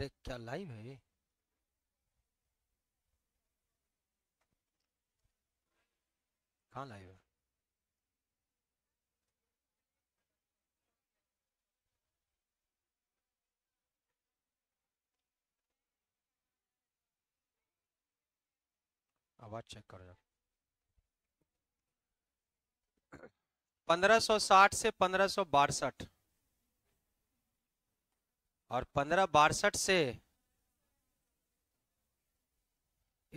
अरे क्या लाइव है कहा लाइव है आवाज चेक करो जरा 1560 से पंद्रह सौ बासठ और पंद्रह बासठ से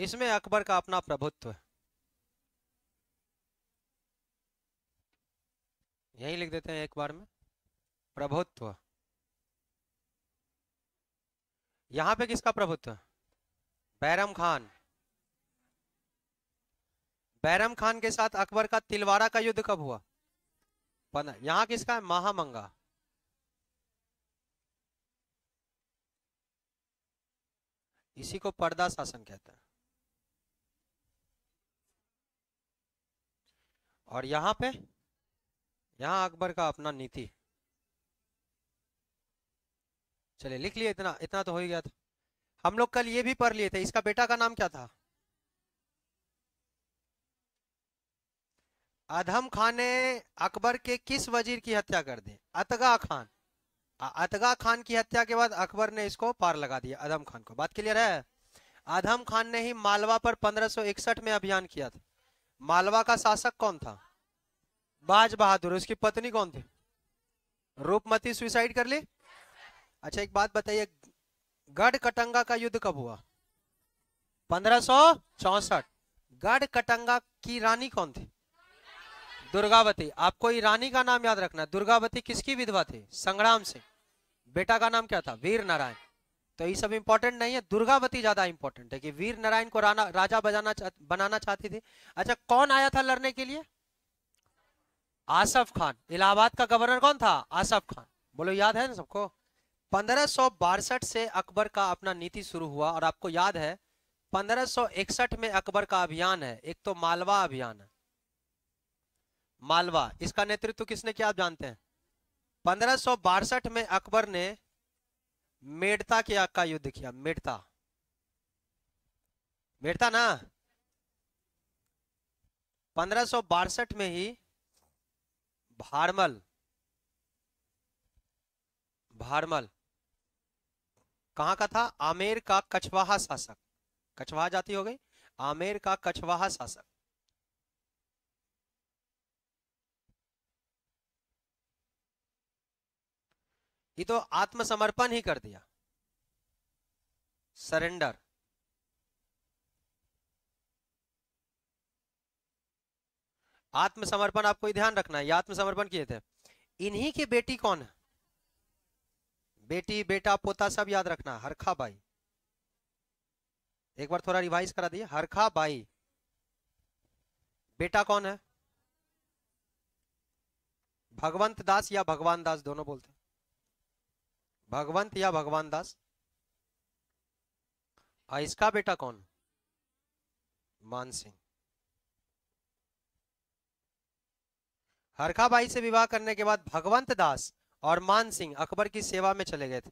इसमें अकबर का अपना प्रभुत्व है यही लिख देते हैं एक बार में प्रभुत्व यहां पे किसका प्रभुत्व बैरम खान बैरम खान के साथ अकबर का तिलवारा का युद्ध कब हुआ यहां किसका है महामंगा इसी को पर्दा शासन कहते हैं और यहां पे यहां अकबर का अपना नीति चलिए लिख लिए इतना इतना तो हो ही गया था हम लोग कल ये भी पढ़ लिए थे इसका बेटा का नाम क्या था अधम खान ने अकबर के किस वजीर की हत्या कर दी अतगा खान अतगा खान की हत्या के बाद अकबर ने इसको पार लगा दिया आदम खान को बात क्लियर है आदम खान ने ही मालवा पर 1561 में अभियान किया था मालवा का शासक कौन था बाज बहादुर उसकी पत्नी कौन थी रूपमती सुसाइड कर ली अच्छा एक बात बताइए गढ़ कटंगा का युद्ध कब हुआ पंद्रह सौ चौसठ गढ़ कटंगा की रानी कौन थी दुर्गावती आपको रानी का नाम याद रखना दुर्गावती किसकी विधवा थी संग्राम सिंह बेटा का नाम क्या था वीर नारायण तो ये सब इंपॉर्टेंट नहीं है दुर्गावती ज्यादा इंपॉर्टेंट है कि वीर नारायण को राना, राजा बजाना चा, बनाना चाहती थी अच्छा कौन आया था लड़ने के लिए आसफ खान इलाहाबाद का गवर्नर कौन था आसफ खान बोलो याद है ना सबको पंद्रह से अकबर का अपना नीति शुरू हुआ और आपको याद है पंद्रह में अकबर का अभियान है एक तो मालवा अभियान है मालवा इसका नेतृत्व किसने किया आप जानते हैं पंद्रह में अकबर ने मेडता के का युद्ध किया मेडता मेडता ना पंद्रह में ही भारमल भारमल कहां का था आमेर का कछवाहा शासक कछवाहा जाति हो गई आमेर का कछवाहा शासक ये तो आत्मसमर्पण ही कर दिया सरेंडर आत्मसमर्पण आपको ध्यान रखना है ये आत्मसमर्पण किए थे इन्हीं की बेटी कौन है बेटी बेटा पोता सब याद रखना हरखा बाई एक बार थोड़ा रिवाइज करा दिए हरखा बाई बेटा कौन है भगवंत दास या भगवान दास दोनों बोलते भगवंत या भगवान दास इसका बेटा कौन मान सिंह भाई से विवाह करने के बाद भगवंत दास और मान सिंह अकबर की सेवा में चले गए थे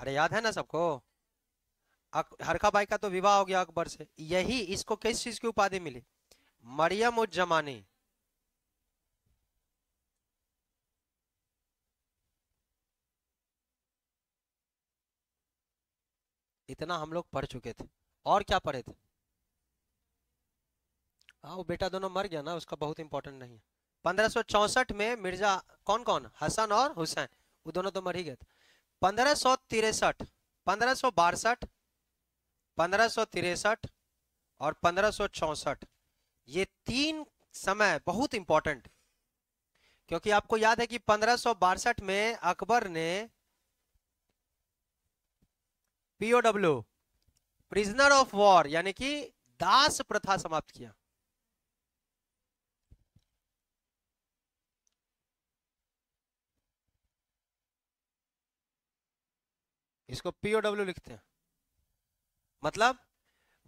अरे याद है ना सबको हरखा भाई का तो विवाह हो गया अकबर से यही इसको किस चीज की उपाधि मिली मरियम उज जमानी इतना हम लोग पढ़ चुके थे और क्या पढ़े थे हाँ वो बेटा दोनों मर गया ना उसका बहुत इंपॉर्टेंट नहीं है पंद्रह में मिर्जा कौन कौन हसन और हुसैन वो दोनों तो मर ही गए थे पंद्रह सौ तिरसठ और पंद्रह ये तीन समय बहुत इंपॉर्टेंट क्योंकि आपको याद है कि पंद्रह में अकबर ने पीओडब्ल्यू प्रिजनर ऑफ वॉर यानी कि दास प्रथा समाप्त किया इसको पीओडब्ल्यू लिखते हैं मतलब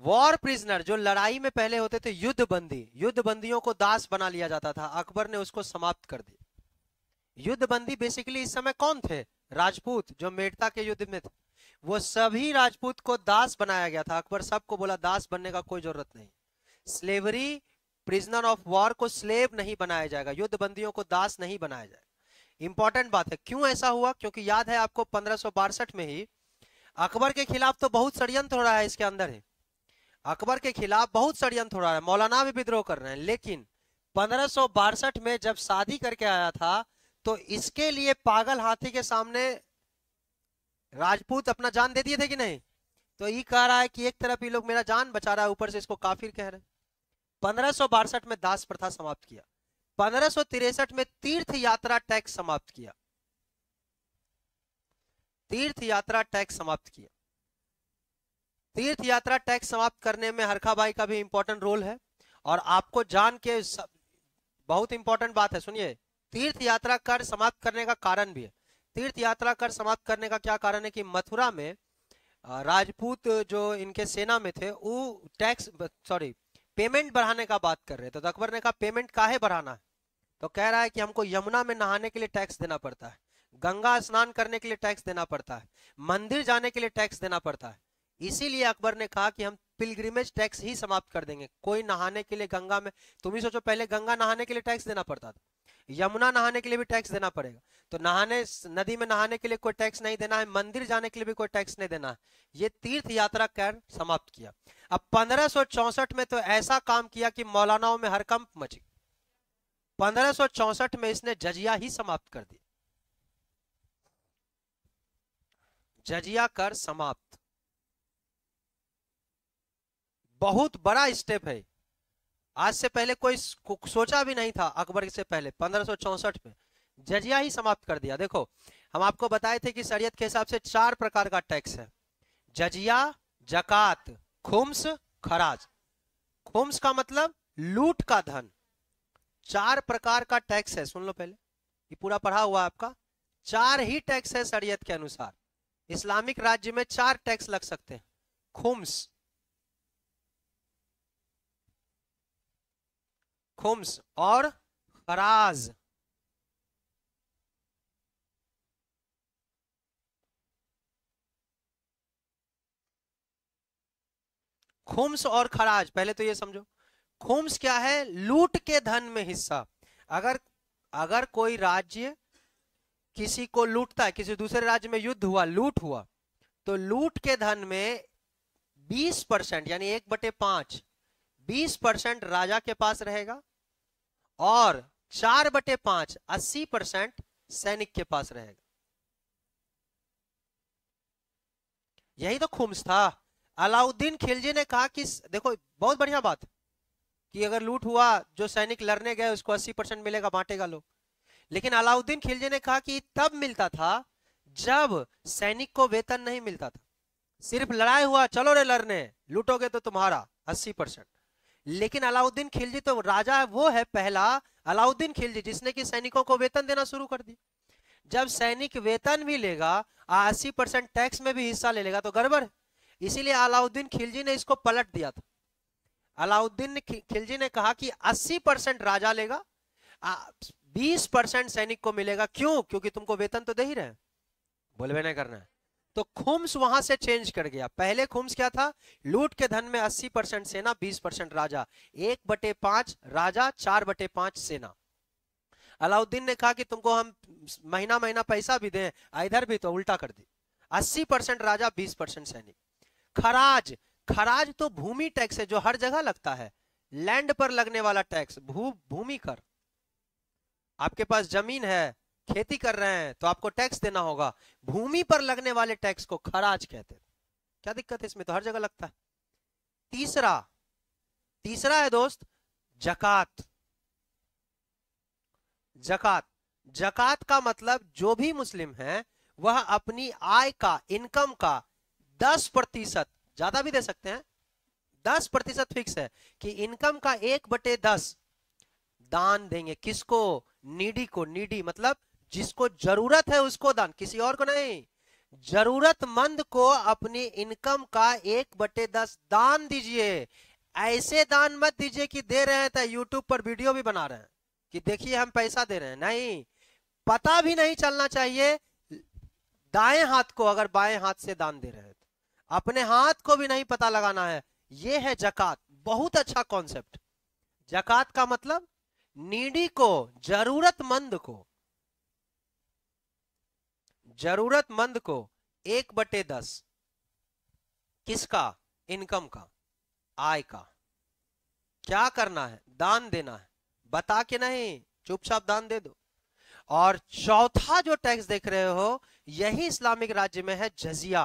वॉर प्रिजनर जो लड़ाई में पहले होते थे युद्ध बंदी युद्ध बंदियों को दास बना लिया जाता था अकबर ने उसको समाप्त कर दिया युद्ध बंदी बेसिकली इस समय कौन थे राजपूत जो मेटता के युद्ध में थे वो सभी राजपूत को दास बनाया गया था अकबर सबको बोला दास बनने का कोई जरूरत नहीं स्लेवरी प्रिजनर ऑफ वॉर को स्लेव नहीं बनाया जाएगा युद्ध बंदियों को दास नहीं बनाया जाएगा इंपॉर्टेंट बात है क्यों ऐसा हुआ क्योंकि याद है आपको पंद्रह में ही अकबर के खिलाफ तो बहुत षडयंत्र हो रहा है इसके अंदर ही अकबर के खिलाफ बहुत षडयंत्र हो रहा है मौलाना भी विद्रोह कर रहे हैं लेकिन पंद्रह में जब शादी करके आया था तो इसके लिए पागल हाथी के सामने राजपूत अपना जान दे दिए थे कि नहीं तो ये कह रहा है कि एक तरफ ये लोग मेरा जान बचा रहा है ऊपर से इसको काफिर कह रहे पंद्रह में दास प्रथा समाप्त किया पंद्रह में तीर्थ यात्रा टैक्स समाप्त किया तीर्थ यात्रा टैक्स समाप्त किया तीर्थ यात्रा टैक्स समाप्त करने में हरखाबाई का भी इंपॉर्टेंट रोल है और आपको जान के सब, बहुत इंपॉर्टेंट बात है सुनिए तीर्थ यात्रा कर समाप्त करने का कारण भी है तीर्थ यात्रा कर समाप्त करने का क्या कारण है कि मथुरा में राजपूत जो इनके सेना में थे वो टैक्स सॉरी पेमेंट बढ़ाने का बात कर रहे थे तो अकबर ने कहा पेमेंट काहे बढ़ाना है तो कह रहा है कि हमको यमुना में नहाने के लिए टैक्स देना पड़ता है गंगा स्नान करने के लिए टैक्स देना पड़ता है मंदिर जाने के लिए टैक्स देना पड़ता है इसीलिए अकबर ने कहा कि हम पिलग्रिमेज टैक्स ही समाप्त कर देंगे कोई नहाने के लिए गंगा में तुम ही सोचो पहले गंगा नहाने के लिए टैक्स देना पड़ता था यमुना नहाने के लिए भी टैक्स देना पड़ेगा तो नहाने नदी में नहाने के लिए कोई टैक्स नहीं देना है मंदिर जाने के लिए भी कोई टैक्स नहीं देना है ये तीर्थ यात्रा कर समाप्त किया अब पंद्रह में तो ऐसा काम किया कि मौलानाओं में हरकंप मची पंद्रह में इसने जजिया ही समाप्त कर दिया जजिया कर समाप्त बहुत बड़ा स्टेप है आज से पहले कोई सोचा भी नहीं था अकबर से पहले पंद्रह में जजिया ही समाप्त कर दिया देखो हम आपको बताए थे कि शरीयत के हिसाब से चार प्रकार का टैक्स है जजिया जकात खुम्स खराज खुम्स का मतलब लूट का धन चार प्रकार का टैक्स है सुन लो पहले ये पूरा पढ़ा हुआ आपका चार ही टैक्स है शरीयत के अनुसार इस्लामिक राज्य में चार टैक्स लग सकते हैं खुम्स खुम्स और खराज खुम्स और खराज पहले तो ये समझो खुम्स क्या है लूट के धन में हिस्सा अगर अगर कोई राज्य किसी को लूटता है किसी दूसरे राज्य में युद्ध हुआ लूट हुआ तो लूट के धन में 20 परसेंट यानी एक बटे पांच बीस परसेंट राजा के पास रहेगा और चार बटे पांच अस्सी परसेंट सैनिक के पास रहेगा यही तो खुम्स था अलाउद्दीन खिलजी ने कहा कि देखो बहुत बढ़िया बात कि अगर लूट हुआ जो सैनिक लड़ने गए उसको 80 परसेंट मिलेगा बांटेगा लोग लेकिन अलाउद्दीन खिलजी ने कहा कि तब मिलता था जब सैनिक को वेतन नहीं मिलता था सिर्फ लड़ाई हुआ चलो रे लड़ने लूटोगे तो तुम्हारा अस्सी परसेंट लेकिन अलाउद्दीन खिलजी तो राजा वो है पहला अलाउद्दीन खिलजी जिसने कि सैनिकों को वेतन देना शुरू कर दिया जब सैनिक वेतन भी लेगा अस्सी परसेंट टैक्स में भी हिस्सा ले लेगा तो गड़बड़ इसीलिए अलाउद्दीन खिलजी ने इसको पलट दिया था अलाउद्दीन खिलजी ने कहा कि 80 परसेंट राजा लेगा 20 परसेंट सैनिक को मिलेगा क्यों क्योंकि तुमको वेतन तो दे ही रहे बोलवे नहीं करना है तो खुम्स वहां से चेंज कर गया पहले खुम्स क्या था लूट के धन में 80 परसेंट सेना 20 परसेंट राजा एक बटे पांच राजा चार बटे पांच सेना अलाउद्दीन ने कहा कि तुमको हम महीना महीना पैसा भी दें इधर भी तो उल्टा कर दी 80 परसेंट राजा 20 परसेंट सैनिक खराज खराज तो भूमि टैक्स है जो हर जगह लगता है लैंड पर लगने वाला टैक्स भू भूमि कर आपके पास जमीन है खेती कर रहे हैं तो आपको टैक्स देना होगा भूमि पर लगने वाले टैक्स को खराज कहते हैं क्या दिक्कत है इसमें तो हर जगह लगता है तीसरा तीसरा है दोस्त जकात जकात जकात का मतलब जो भी मुस्लिम है वह अपनी आय का इनकम का दस प्रतिशत ज्यादा भी दे सकते हैं दस प्रतिशत फिक्स है कि इनकम का एक बटे दस दान देंगे किसको नीडी को नीडी मतलब जिसको जरूरत है उसको दान किसी और को नहीं जरूरतमंद को अपनी इनकम का एक बटे दस दान दीजिए ऐसे दान मत दीजिए कि दे रहे हैं तो यूट्यूब पर वीडियो भी बना रहे हैं कि देखिए हम पैसा दे रहे हैं नहीं पता भी नहीं चलना चाहिए दाएं हाथ को अगर बाएं हाथ से दान दे रहे हैं तो। अपने हाथ को भी नहीं पता लगाना है ये है जकात बहुत अच्छा कॉन्सेप्ट जकात का मतलब नीडी को जरूरतमंद को जरूरतमंद को एक बटे दस किसका इनकम का आय का क्या करना है दान देना है बता के नहीं चुपचाप दान दे दो और चौथा जो टैक्स देख रहे हो यही इस्लामिक राज्य में है जजिया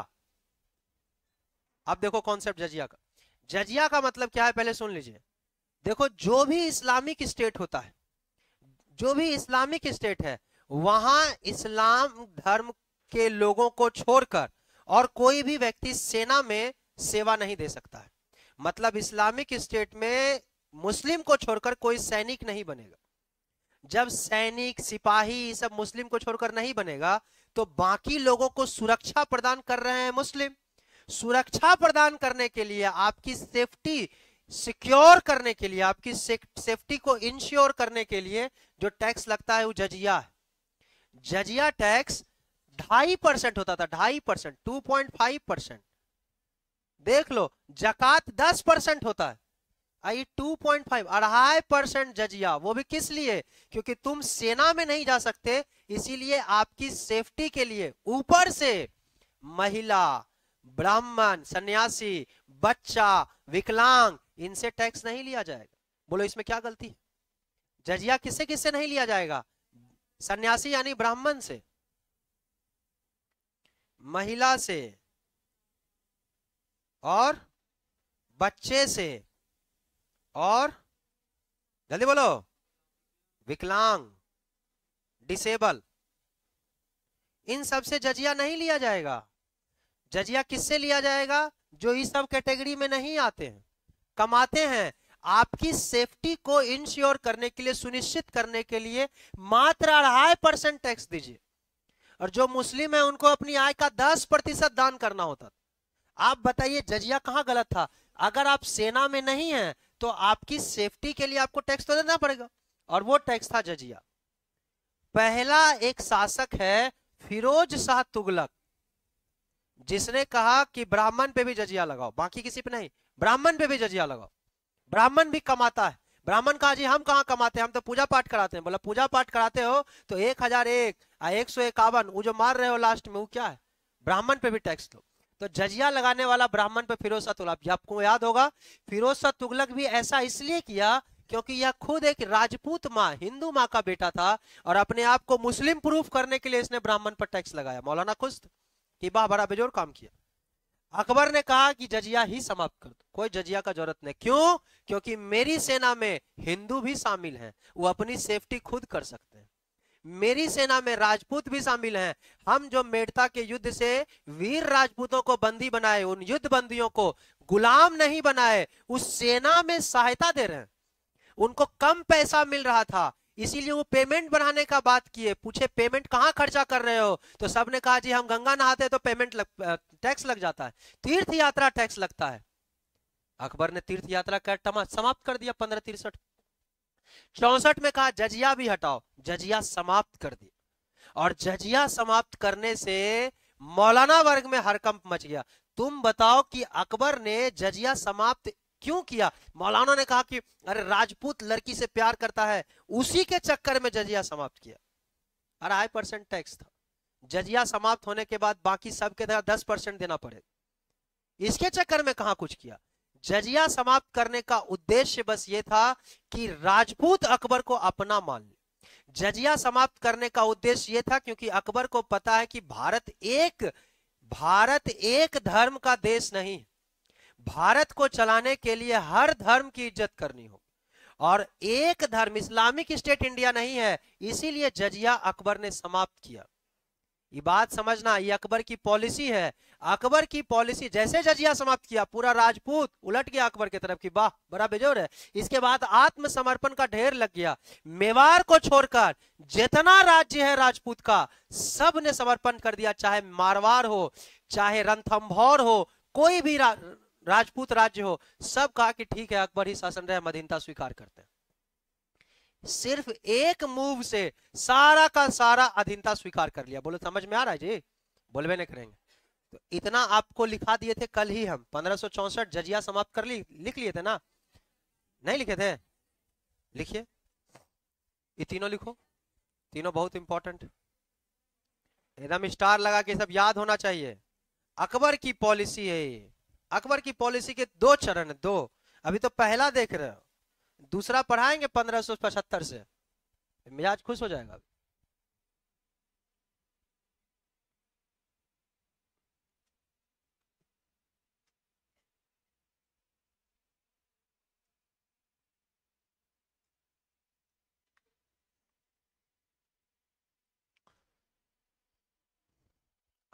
अब देखो कॉन्सेप्ट जजिया का जजिया का मतलब क्या है पहले सुन लीजिए देखो जो भी इस्लामिक स्टेट होता है जो भी इस्लामिक स्टेट है वहां इस्लाम धर्म के लोगों को छोड़कर और कोई भी व्यक्ति सेना में सेवा नहीं दे सकता है मतलब इस्लामिक स्टेट में मुस्लिम को छोड़कर कोई सैनिक नहीं बनेगा जब सैनिक सिपाही सब मुस्लिम को छोड़कर नहीं बनेगा तो बाकी लोगों को सुरक्षा प्रदान कर रहे हैं मुस्लिम सुरक्षा प्रदान करने के लिए आपकी सेफ्टी सिक्योर करने के लिए आपकी सेफ्टी को इंश्योर करने के लिए जो टैक्स लगता है वो जजिया है जजिया टैक्स ढाई परसेंट होता था ढाई percent two point five percent देख लो जकात दस परसेंट होता है आई टू पॉइंट फाइव अढ़ाई परसेंट जजिया वो भी किस लिए क्योंकि तुम सेना में नहीं जा सकते इसीलिए आपकी सेफ्टी के लिए ऊपर से महिला ब्राह्मण सन्यासी बच्चा विकलांग इनसे टैक्स नहीं लिया जाएगा बोलो इसमें क्या गलती है जजिया किससे किससे नहीं लिया जाएगा सन्यासी यानी ब्राह्मण से महिला से और बच्चे से और जल्दी बोलो विकलांग डिसेबल इन सब से जजिया नहीं लिया जाएगा जजिया किससे लिया जाएगा जो इस सब कैटेगरी में नहीं आते हैं कमाते हैं आपकी सेफ्टी को इंश्योर करने के लिए सुनिश्चित करने के लिए मात्र अढ़ाई परसेंट टैक्स दीजिए और जो मुस्लिम है उनको अपनी आय का दस प्रतिशत दान करना होता आप बताइए जजिया कहां गलत था अगर आप सेना में नहीं है तो आपकी सेफ्टी के लिए आपको टैक्स तो देना पड़ेगा और वो टैक्स था जजिया पहला एक शासक है फिरोज शाह तुगलक जिसने कहा कि ब्राह्मण पे भी जजिया लगाओ बाकी किसी पे नहीं ब्राह्मण पे भी जजिया लगाओ ब्राह्मण भी कमाता है ब्राह्मण कहा जी हम कहाँ कमाते हैं हम तो पूजा पाठ कराते हैं बोला पूजा पाठ कराते हो तो एक हजार एक एक सौ इक्यावन वो जो मार रहे हो लास्ट में वो क्या है ब्राह्मण पे भी टैक्स दो तो जजिया लगाने वाला ब्राह्मण पे फिरोज शाह तुगलक आपको याद होगा फिरोज शाह तुगलक भी ऐसा इसलिए किया क्योंकि यह खुद एक राजपूत माँ हिंदू माँ का बेटा था और अपने आप को मुस्लिम प्रूफ करने के लिए इसने ब्राह्मण पर टैक्स लगाया मौलाना खुश कि बाह बड़ा बेजोर काम किया अकबर ने कहा कि जजिया ही समाप्त कर दो कोई जजिया का जरूरत नहीं क्यों क्योंकि मेरी सेना में हिंदू भी शामिल हैं वो अपनी सेफ्टी खुद कर सकते हैं मेरी सेना में राजपूत भी शामिल हैं हम जो मेड़ता के युद्ध से वीर राजपूतों को बंदी बनाए उन युद्ध बंदियों को गुलाम नहीं बनाए उस सेना में सहायता दे रहे हैं उनको कम पैसा मिल रहा था इसीलिए वो पेमेंट बढ़ाने का बात किए पूछे पेमेंट कहाँ खर्चा कर रहे हो तो सब ने कहा जी हम गंगा नहाते तो पेमेंट लग, टैक्स लग जाता है तीर्थ यात्रा टैक्स लगता है अकबर ने तीर्थ यात्रा का समाप्त कर दिया पंद्रह तिरसठ चौसठ में कहा जजिया भी हटाओ जजिया समाप्त कर दिया और जजिया समाप्त करने से मौलाना वर्ग में हरकंप मच गया तुम बताओ कि अकबर ने जजिया समाप्त क्यों किया मौलाना ने कहा कि अरे राजपूत लड़की से प्यार करता है उसी के चक्कर में जजिया समाप्त किया अढ़ाई परसेंट टैक्स था जजिया समाप्त होने के बाद बाकी सबके तरह दस परसेंट देना पड़े इसके चक्कर में कहा कुछ किया जजिया समाप्त करने का उद्देश्य बस ये था कि राजपूत अकबर को अपना मान ले जजिया समाप्त करने का उद्देश्य यह था क्योंकि अकबर को पता है कि भारत एक भारत एक धर्म का देश नहीं है भारत को चलाने के लिए हर धर्म की इज्जत करनी हो और एक धर्म इस्लामिक स्टेट इंडिया नहीं है इसीलिए जजिया अकबर ने समाप्त किया ये बात समझना ये अकबर की पॉलिसी है अकबर की पॉलिसी जैसे जजिया समाप्त किया पूरा राजपूत उलट गया अकबर की तरफ की वाह बड़ा बेजोर है इसके बाद आत्मसमर्पण का ढेर लग गया मेवाड़ को छोड़कर जितना राज्य है राजपूत का सब ने समर्पण कर दिया चाहे मारवाड़ हो चाहे रंथम्भौर हो कोई भी राजपूत राज्य हो सब कहा कि ठीक है अकबर ही शासन रहे हम अधीनता स्वीकार करते हैं सिर्फ एक मूव से सारा का सारा अधीनता स्वीकार कर लिया बोलो समझ में आ रहा है जी बोलवे नहीं करेंगे तो इतना आपको लिखा दिए थे कल ही हम पंद्रह जजिया समाप्त कर ली लिख लिए थे ना नहीं लिखे थे लिखिए ये तीनों लिखो तीनों बहुत इंपॉर्टेंट एकदम स्टार लगा के सब याद होना चाहिए अकबर की पॉलिसी है ये अकबर की पॉलिसी के दो चरण है दो अभी तो पहला देख रहे हो दूसरा पढ़ाएंगे पंद्रह से मिजाज खुश हो जाएगा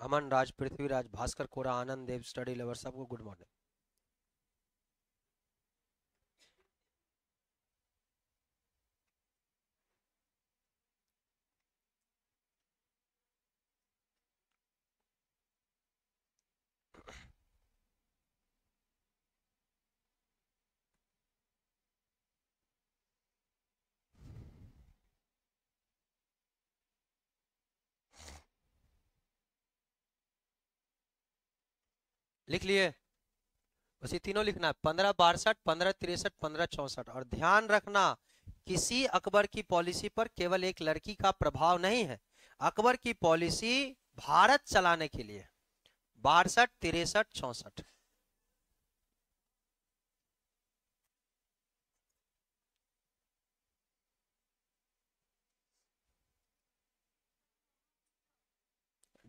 अमन राज पृथ्वीराज भास्कर कोरा आनंद देव स्टडी लवर सबको गुड मॉर्निंग लिख लिए बस ये तीनों लिखना है पंद्रह बासठ पंद्रह तिरसठ पंद्रह चौसठ और ध्यान रखना किसी अकबर की पॉलिसी पर केवल एक लड़की का प्रभाव नहीं है अकबर की पॉलिसी भारत चलाने के लिए बासठ तिरसठ चौसठ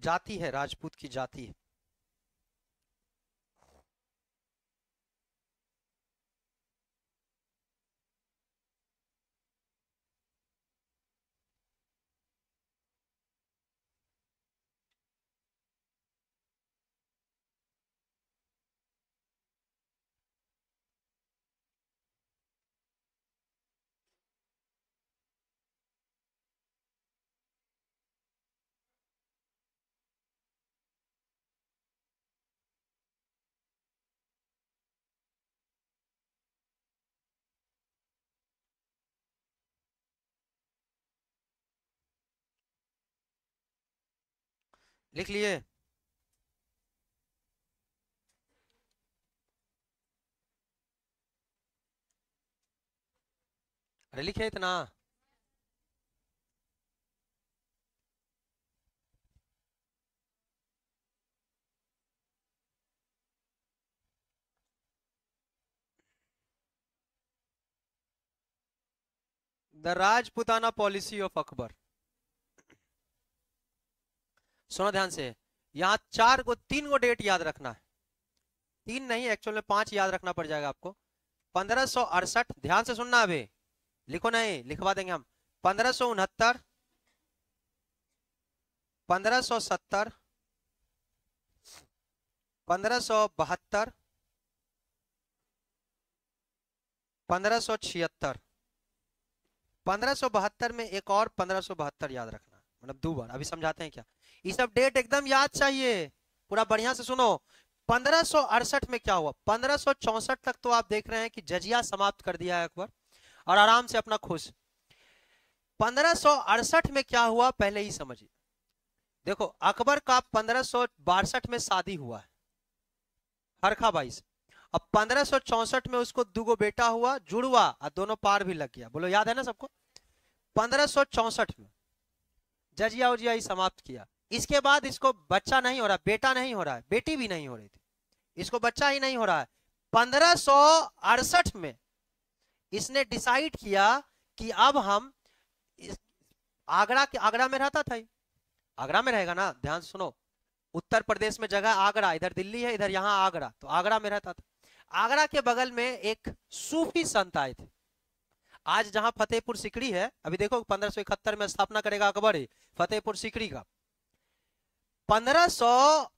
जाति है राजपूत की जाति है लिख लिए अरे लिखे इतना the Rajputana policy of Akbar सुनो ध्यान से यहाँ चार को तीन को डेट याद रखना है तीन नहीं एक्चुअल में पांच याद रखना पड़ जाएगा आपको पंद्रह ध्यान से सुनना अभी लिखो नहीं लिखवा देंगे हम पंद्रह सो उनहत्तर पंद्रह सौ सत्तर पंद्रह सौ बहत्तर पंद्रह सौ छिहत्तर पंद्रह सौ बहत्तर में एक और पंद्रह सौ बहत्तर याद रखना मतलब दो बार अभी समझाते हैं क्या ये सब डेट एकदम याद चाहिए पूरा बढ़िया से सुनो पंद्रह में क्या हुआ पंद्रह तक तो आप देख रहे हैं कि जजिया समाप्त कर दिया है अकबर और आराम से अपना खुश पंद्रह में क्या हुआ पहले ही समझिए देखो अकबर का पंद्रह में शादी हुआ है हरखा बाई से अब पंद्रह में उसको दुगो बेटा हुआ जुड़वा और दोनों पार भी लग गया बोलो याद है ना सबको पंद्रह में जजिया उजिया ही समाप्त किया इसके बाद इसको बच्चा नहीं हो रहा बेटा नहीं हो रहा है बेटी भी नहीं हो रही थी इसको बच्चा ही नहीं हो रहा है पंद्रह में इसने डिसाइड किया कि अब हम आगरा के आगरा में रहता था आगरा में रहेगा ना ध्यान सुनो उत्तर प्रदेश में जगह आगरा इधर दिल्ली है इधर यहाँ आगरा तो आगरा में रहता था आगरा के बगल में एक सूफी संत आए थे आज जहाँ फतेहपुर सिकड़ी है अभी देखो पंद्रह में स्थापना करेगा अकबर फतेहपुर सिकड़ी का पंद्रह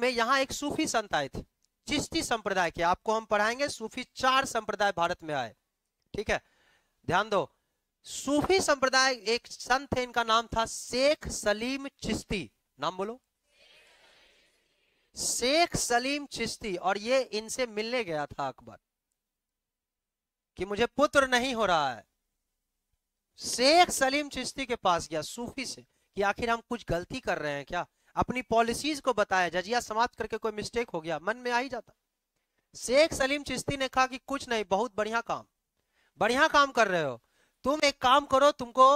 में यहाँ एक सूफी संत आए थे चिश्ती संप्रदाय के आपको हम पढ़ाएंगे सूफी चार संप्रदाय भारत में आए ठीक है ध्यान दो सूफी संप्रदाय एक संत थे इनका नाम था शेख सलीम चिश्ती नाम बोलो शेख सलीम चिश्ती और ये इनसे मिलने गया था अकबर कि मुझे पुत्र नहीं हो रहा है शेख सलीम चिश्ती के पास गया सूफी से कि आखिर हम कुछ गलती कर रहे हैं क्या अपनी पॉलिसीज को बताया जजिया हाँ, समाप्त करके कोई मिस्टेक हो गया मन में आ ही जाता शेख सलीम चिश्ती ने कहा कि कुछ नहीं बहुत बढ़िया काम बढ़िया काम कर रहे हो तुम एक काम करो तुमको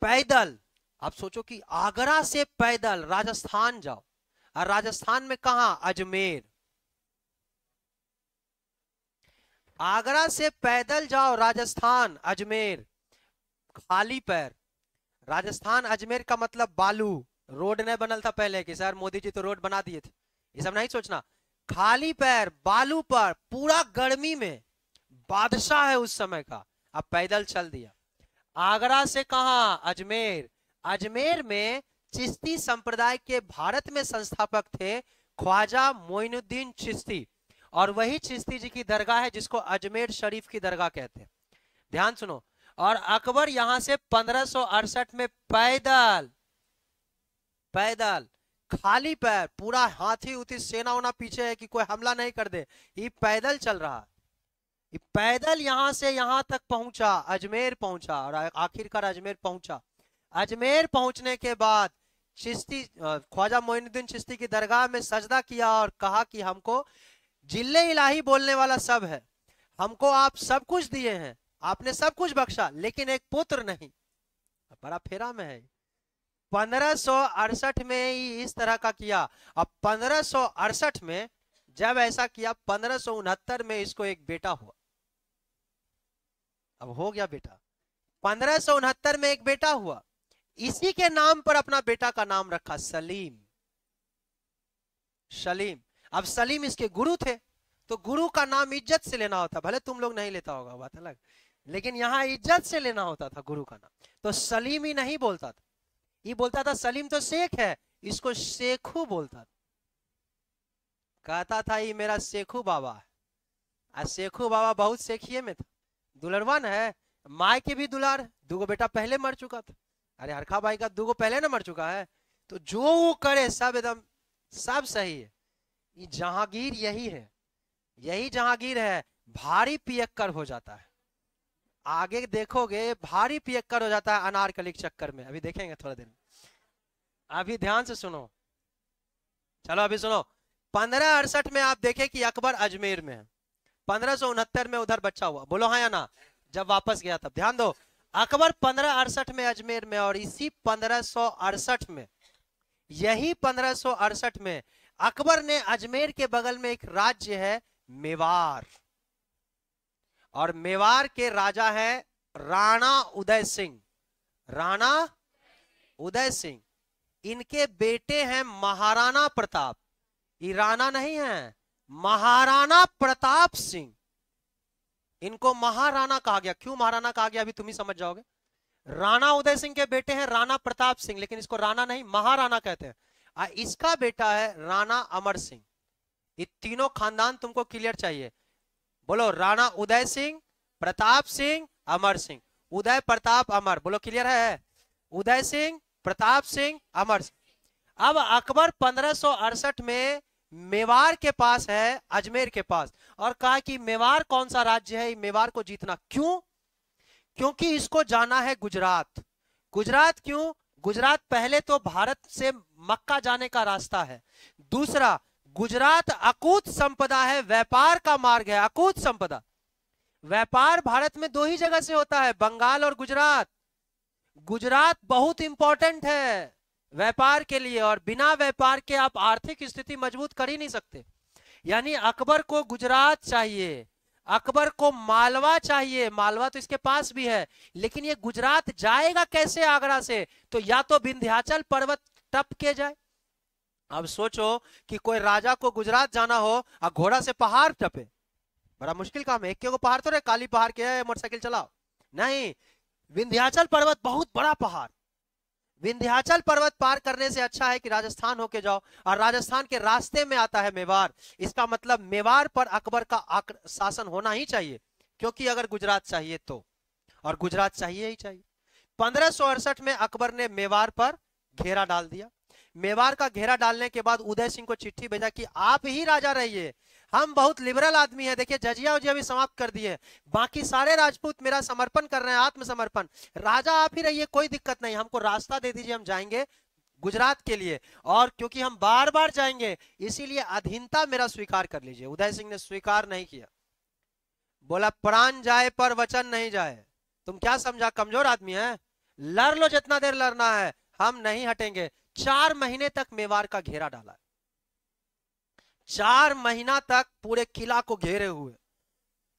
पैदल आप सोचो कि आगरा से पैदल राजस्थान जाओ और राजस्थान में कहा अजमेर आगरा से पैदल जाओ राजस्थान अजमेर खाली पैर राजस्थान अजमेर का मतलब बालू रोड नहीं बनल था पहले कि सर मोदी जी तो रोड बना दिए थे ये सब नहीं सोचना खाली पैर बालू पर पूरा गर्मी में बादशाह है उस समय का अब पैदल चल दिया आगरा से कहा अजमेर अजमेर में चिश्ती संप्रदाय के भारत में संस्थापक थे ख्वाजा मोइनुद्दीन चिश्ती और वही चिश्ती जी की दरगाह है जिसको अजमेर शरीफ की दरगाह कहते हैं ध्यान सुनो और अकबर यहां से पंद्रह में पैदल पैदल खाली पैर पूरा हाथी उथी सेना उना पीछे है कि कोई हमला नहीं कर दे ये पैदल चल रहा ये पैदल यहां से यहां तक पहुंचा अजमेर पहुंचा और आखिरकार अजमेर पहुंचा अजमेर पहुंचने के बाद चिश्ती ख्वाजा मोइनुद्दीन चिश्ती की दरगाह में सजदा किया और कहा कि हमको जिले इलाही बोलने वाला सब है हमको आप सब कुछ दिए हैं आपने सब कुछ बख्शा लेकिन एक पुत्र नहीं बड़ा फेरा में है पंद्रह में ही इस तरह का किया अब पंद्रह में जब ऐसा किया पंद्रह में इसको एक बेटा हुआ अब हो गया बेटा पंद्रह में एक बेटा हुआ इसी के नाम पर अपना बेटा का नाम रखा सलीम सलीम अब सलीम इसके गुरु थे तो गुरु का नाम इज्जत से लेना होता भले तुम लोग नहीं लेता होगा बात अलग लेकिन यहाँ इज्जत से लेना होता था गुरु का नाम तो सलीम ही नहीं बोलता था ये बोलता था सलीम तो शेख है इसको शेखू बोलता था कहता था ये मेरा शेखू बाबा है आ शेखू बाबा बहुत शेखिए में था दुलरवान है माए के भी दुलार है दो बेटा पहले मर चुका था अरे हरखा भाई का दो पहले ना मर चुका है तो जो वो करे सब एकदम सब सही है ये जहांगीर यही है यही जहांगीर है भारी पियक्कर हो जाता है आगे देखोगे भारी पियक्कर हो जाता है अनारकली चक्कर में अभी देखेंगे थोड़ा देर अभी ध्यान से सुनो चलो अभी सुनो पंद्रह अड़सठ में आप देखें कि अकबर अजमेर में है पंद्रह में उधर बच्चा हुआ बोलो हाँ या ना जब वापस गया तब ध्यान दो अकबर पंद्रह अड़सठ में अजमेर में और इसी पंद्रह अड़सठ में यही पंद्रह अड़सठ में अकबर ने अजमेर के बगल में एक राज्य है मेवाड़ और मेवाड़ के राजा है राणा उदय सिंह राणा उदय सिंह इनके बेटे हैं महाराणा प्रताप ये राणा नहीं है महाराणा प्रताप सिंह इनको महाराणा कहा गया क्यों महाराणा कहा गया अभी तुम ही समझ जाओगे राणा उदय सिंह के बेटे हैं राणा प्रताप सिंह लेकिन इसको राणा नहीं महाराणा कहते हैं इसका बेटा है राणा अमर सिंह ये तीनों खानदान तुमको क्लियर चाहिए बोलो राणा उदय सिंह प्रताप सिंह अमर सिंह उदय प्रताप अमर बोलो क्लियर है उदय सिंह प्रताप सिंह अमर सिंह अब अकबर पंद्रह में मेवाड़ के पास है अजमेर के पास और कहा कि मेवाड़ कौन सा राज्य है मेवाड़ को जीतना क्यों क्योंकि इसको जाना है गुजरात गुजरात क्यों गुजरात पहले तो भारत से मक्का जाने का रास्ता है दूसरा गुजरात अकूत संपदा है व्यापार का मार्ग है अकूत संपदा व्यापार भारत में दो ही जगह से होता है बंगाल और गुजरात गुजरात बहुत इंपॉर्टेंट है व्यापार के लिए और बिना व्यापार के आप आर्थिक स्थिति मजबूत कर ही नहीं सकते यानी अकबर को गुजरात चाहिए अकबर को मालवा चाहिए मालवा तो इसके पास भी है लेकिन ये गुजरात जाएगा कैसे आगरा से तो या तो विंध्याचल पर्वत टप के जाए अब सोचो कि कोई राजा को गुजरात जाना हो और घोड़ा से पहाड़ टपे बड़ा मुश्किल काम है एक को पहाड़ तो रहे काली पहाड़ के मोटरसाइकिल चलाओ नहीं विंध्याचल पर्वत बहुत बड़ा पहाड़ विंध्याचल पर्वत पार करने से अच्छा है कि राजस्थान होके जाओ और राजस्थान के रास्ते में आता है मेवाड़ इसका मतलब मेवाड़ पर अकबर का शासन होना ही चाहिए क्योंकि अगर गुजरात चाहिए तो और गुजरात चाहिए ही चाहिए पंद्रह में अकबर ने मेवाड़ पर घेरा डाल दिया मेवाड़ का घेरा डालने के बाद उदय सिंह को चिट्ठी भेजा कि आप ही राजा रहिए हम बहुत लिबरल आदमी है देखिए जजिया उजिया भी समाप्त कर दिए बाकी सारे राजपूत मेरा समर्पण कर रहे हैं आत्मसमर्पण राजा आप ही रहिए कोई दिक्कत नहीं हमको रास्ता दे दीजिए हम जाएंगे गुजरात के लिए और क्योंकि हम बार बार जाएंगे इसीलिए अधीनता मेरा स्वीकार कर लीजिए उदय सिंह ने स्वीकार नहीं किया बोला प्राण जाए पर वचन नहीं जाए तुम क्या समझा कमजोर आदमी है लड़ लो जितना देर लड़ना है हम नहीं हटेंगे चार महीने तक मेवाड़ का घेरा डाला है चार महीना तक पूरे किला को घेरे हुए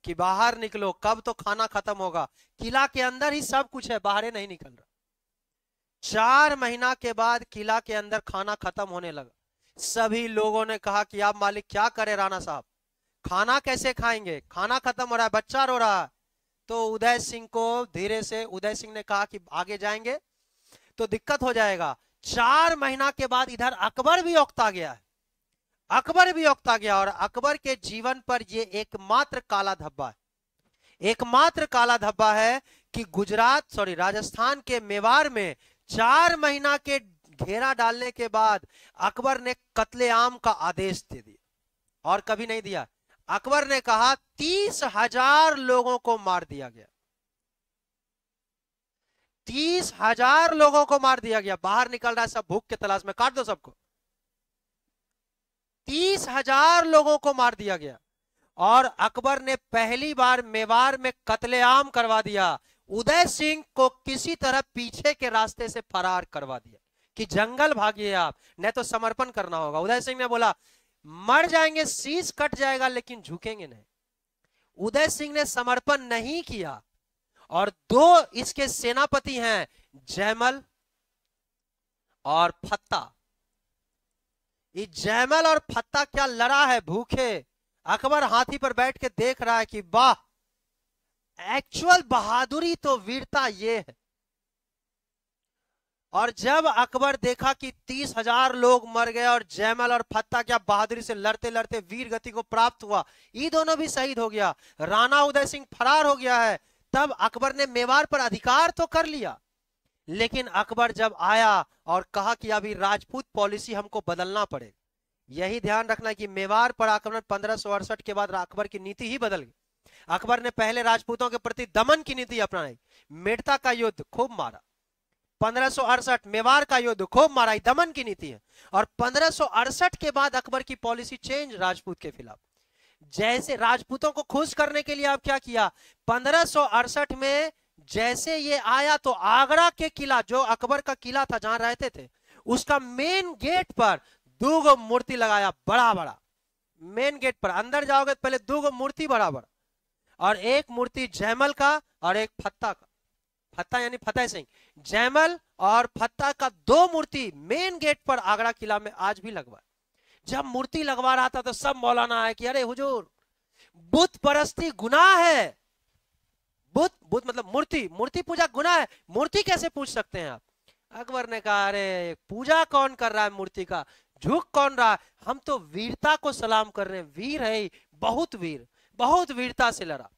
कि बाहर निकलो कब तो खाना खत्म होगा किला के अंदर ही सब कुछ है बाहर नहीं निकल रहा चार महीना के बाद किला के अंदर खाना खत्म होने लगा सभी लोगों ने कहा कि आप मालिक क्या करे राणा साहब खाना कैसे खाएंगे खाना खत्म हो रहा है बच्चा रो रहा है तो उदय सिंह को धीरे से उदय सिंह ने कहा कि आगे जाएंगे तो दिक्कत हो जाएगा चार महीना के बाद इधर अकबर भी औकता गया है अकबर भी औकता गया और अकबर के जीवन पर यह एकमात्र काला धब्बा है एकमात्र काला धब्बा है कि गुजरात सॉरी राजस्थान के मेवाड़ में चार महीना के घेरा डालने के बाद अकबर ने कत्लेआम का आदेश दे दिया और कभी नहीं दिया अकबर ने कहा तीस हजार लोगों को मार दिया गया तीस हजार लोगों को मार दिया गया बाहर निकल रहा है सब भूख के तलाश में काट दो सबको तीस हजार लोगों को मार दिया गया और अकबर ने पहली बार मेवाड़ में कत्लेआम करवा दिया उदय सिंह को किसी तरह पीछे के रास्ते से फरार करवा दिया कि जंगल भागिए आप नहीं तो समर्पण करना होगा उदय सिंह ने बोला मर जाएंगे शीश कट जाएगा लेकिन झुकेंगे नहीं उदय सिंह ने समर्पण नहीं किया और दो इसके सेनापति हैं जैमल और फत्ता ये जैमल और फत्ता क्या लड़ा है भूखे अकबर हाथी पर बैठ के देख रहा है कि वाह एक्चुअल बहादुरी तो वीरता ये है और जब अकबर देखा कि तीस हजार लोग मर गए और जयमल और फत्ता क्या बहादुरी से लड़ते लड़ते वीर गति को प्राप्त हुआ ये दोनों भी शहीद हो गया राणा उदय सिंह फरार हो गया है तब अकबर ने मेवाड़ पर अधिकार तो कर लिया लेकिन अकबर जब आया और कहा कि अभी राजपूत पॉलिसी हमको बदलना पड़ेगा यही ध्यान रखना कि मेवाड़ पर आक्रमण पंद्रह के बाद अकबर की नीति ही बदल गई अकबर ने पहले राजपूतों के प्रति दमन की नीति अपनाई मेटता का युद्ध खूब मारा पंद्रह मेवाड़ का युद्ध खूब मारा दमन की नीति है और पंद्रह के बाद अकबर की पॉलिसी चेंज राजपूत के खिलाफ जैसे राजपूतों को खुश करने के लिए आप क्या किया पंद्रह में जैसे ये आया तो आगरा के किला जो अकबर का किला था जहां रहते थे उसका मेन गेट पर दो मूर्ति लगाया बड़ा बड़ा मेन गेट पर अंदर जाओगे तो पहले दो मूर्ति बराबर और एक मूर्ति जयमल का और एक फत्ता का फत्ता यानी फतेह सिंह जयमल और फत्ता का दो मूर्ति मेन गेट पर आगरा किला में आज भी लगवा जब मूर्ति लगवा रहा था तो सब मौलाना आए कि अरे हुजूर बुत परस्ती गुना है बुत बुत मतलब मूर्ति मूर्ति पूजा गुना है मूर्ति कैसे पूछ सकते हैं आप अकबर ने कहा अरे पूजा कौन कर रहा है मूर्ति का झुक कौन रहा है हम तो वीरता को सलाम कर रहे हैं वीर है बहुत वीर बहुत वीरता से लड़ा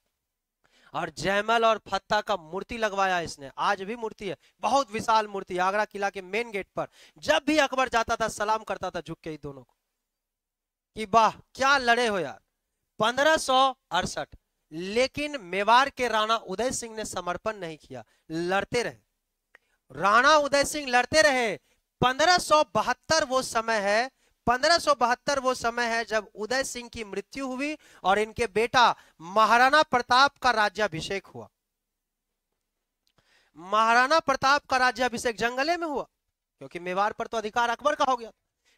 और जयमल और फत्ता का मूर्ति लगवाया इसने आज भी मूर्ति है बहुत विशाल मूर्ति आगरा किला के मेन गेट पर जब भी अकबर जाता था सलाम करता था झुक के ही दोनों को कि वाह क्या लड़े हो यार पंद्रह लेकिन मेवाड़ के राणा उदय सिंह ने समर्पण नहीं किया लड़ते रहे राणा उदय सिंह लड़ते रहे पंद्रह वो समय है पंद्रह वो समय है जब उदय सिंह की मृत्यु हुई और इनके बेटा महाराणा प्रताप का राज्याभिषेक हुआ महाराणा प्रताप का राज्याभिषेक जंगले में हुआ क्योंकि मेवाड़ पर तो अधिकार अकबर का हो गया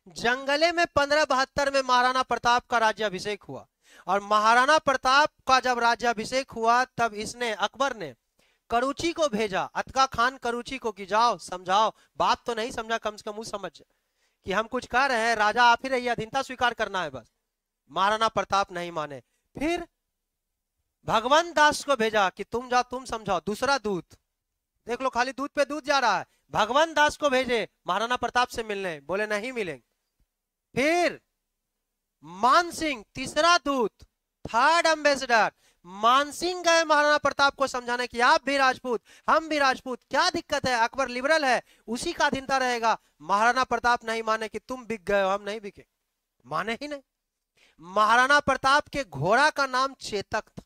जंगले में पंद्रह बहत्तर में महाराणा प्रताप का राज्य अभिषेक हुआ और महाराणा प्रताप का जब राज्य अभिषेक हुआ तब इसने अकबर ने करुची को भेजा अतका खान करुची को कि जाओ समझाओ बात तो नहीं समझा कम से कम वो समझ कि हम कुछ कह रहे हैं राजा आप ही रहिए अधीनता स्वीकार करना है बस महाराणा प्रताप नहीं माने फिर भगवान दास को भेजा कि तुम जाओ तुम समझाओ दूसरा दूत देख लो खाली दूध पे दूध जा रहा है भगवान दास को भेजे महाराणा प्रताप से मिलने बोले नहीं मिलेंगे फिर मानसिंह तीसरा दूत थर्ड एम्बेसडर मानसिंह गए महाराणा प्रताप को समझाने की आप भी राजपूत हम भी राजपूत क्या दिक्कत है अकबर लिबरल है उसी का अधीनता रहेगा महाराणा प्रताप नहीं माने कि तुम बिक गए हम नहीं बिके माने ही नहीं महाराणा प्रताप के घोड़ा का नाम चेतक था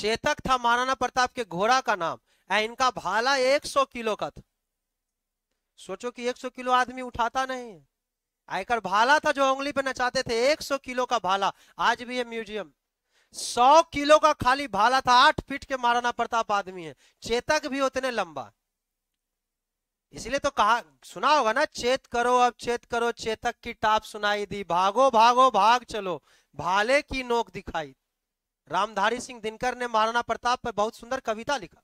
चेतक था महाराणा प्रताप के घोड़ा का नाम इनका भाला 100 किलो का था सोचो कि 100 किलो आदमी उठाता नहीं आयकर भाला था जो उंगली पे नचाते थे 100 किलो का भाला आज भी है म्यूजियम 100 किलो का खाली भाला था आठ फीट के महाराणा प्रताप आदमी है चेतक भी उतने लंबा इसलिए तो कहा सुना होगा ना चेत करो अब चेत करो चेतक की टाप सुनाई दी भागो भागो भाग चलो भाले की नोक दिखाई रामधारी सिंह दिनकर ने महाराणा प्रताप पर बहुत सुंदर कविता लिखा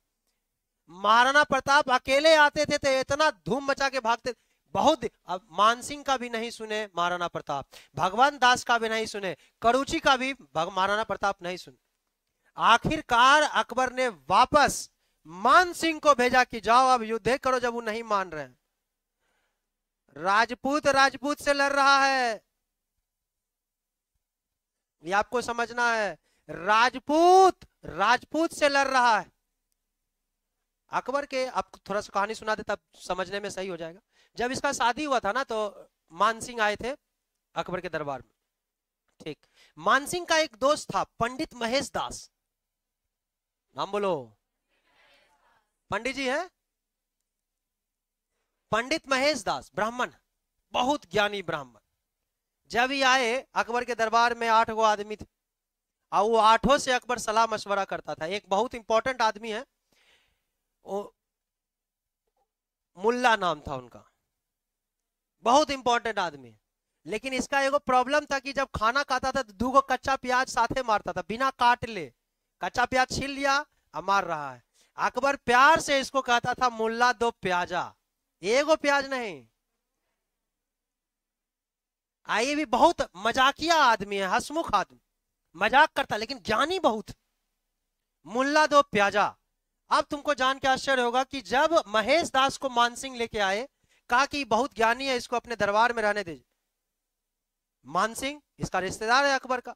महाराणा प्रताप अकेले आते थे तो इतना धूम मचा के भागते बहुत अब मानसिंह का भी नहीं सुने महाराणा प्रताप भगवान दास का भी नहीं सुने करुची का भी महाराणा प्रताप नहीं सुने आखिरकार अकबर ने वापस मानसिंह को भेजा कि जाओ अब युद्ध करो जब वो नहीं मान रहे राजपूत राजपूत से लड़ रहा है ये आपको समझना है राजपूत राजपूत से लड़ रहा है अकबर के आपको थोड़ा सा कहानी सुना दे तब समझने में सही हो जाएगा जब इसका शादी हुआ था ना तो मानसिंह आए थे अकबर के दरबार में ठीक मानसिंह का एक दोस्त था पंडित महेश दास नाम बोलो पंडित जी है पंडित महेश दास ब्राह्मण बहुत ज्ञानी ब्राह्मण जब ये आए अकबर के दरबार में आठ गो आदमी थे और वो आठों से अकबर सलाह मशवरा करता था एक बहुत इंपॉर्टेंट आदमी है मुल्ला नाम था उनका बहुत इंपॉर्टेंट आदमी लेकिन इसका एगो प्रॉब्लम था कि जब खाना खाता था तो दू कच्चा प्याज साथे मारता था बिना काट ले कच्चा प्याज छील लिया और मार रहा है अकबर प्यार से इसको कहता था मुल्ला दो प्याजा एगो प्याज नहीं आइए भी बहुत मजाकिया आदमी है हसमुख आदमी मजाक करता लेकिन ज्ञानी बहुत मुल्ला दो प्याजा अब तुमको जान के आश्चर्य होगा कि जब महेश दास को मानसिंह लेके आए कहा कि बहुत ज्ञानी है इसको अपने दरबार में रहने दीजिए मानसिंह इसका रिश्तेदार है अकबर का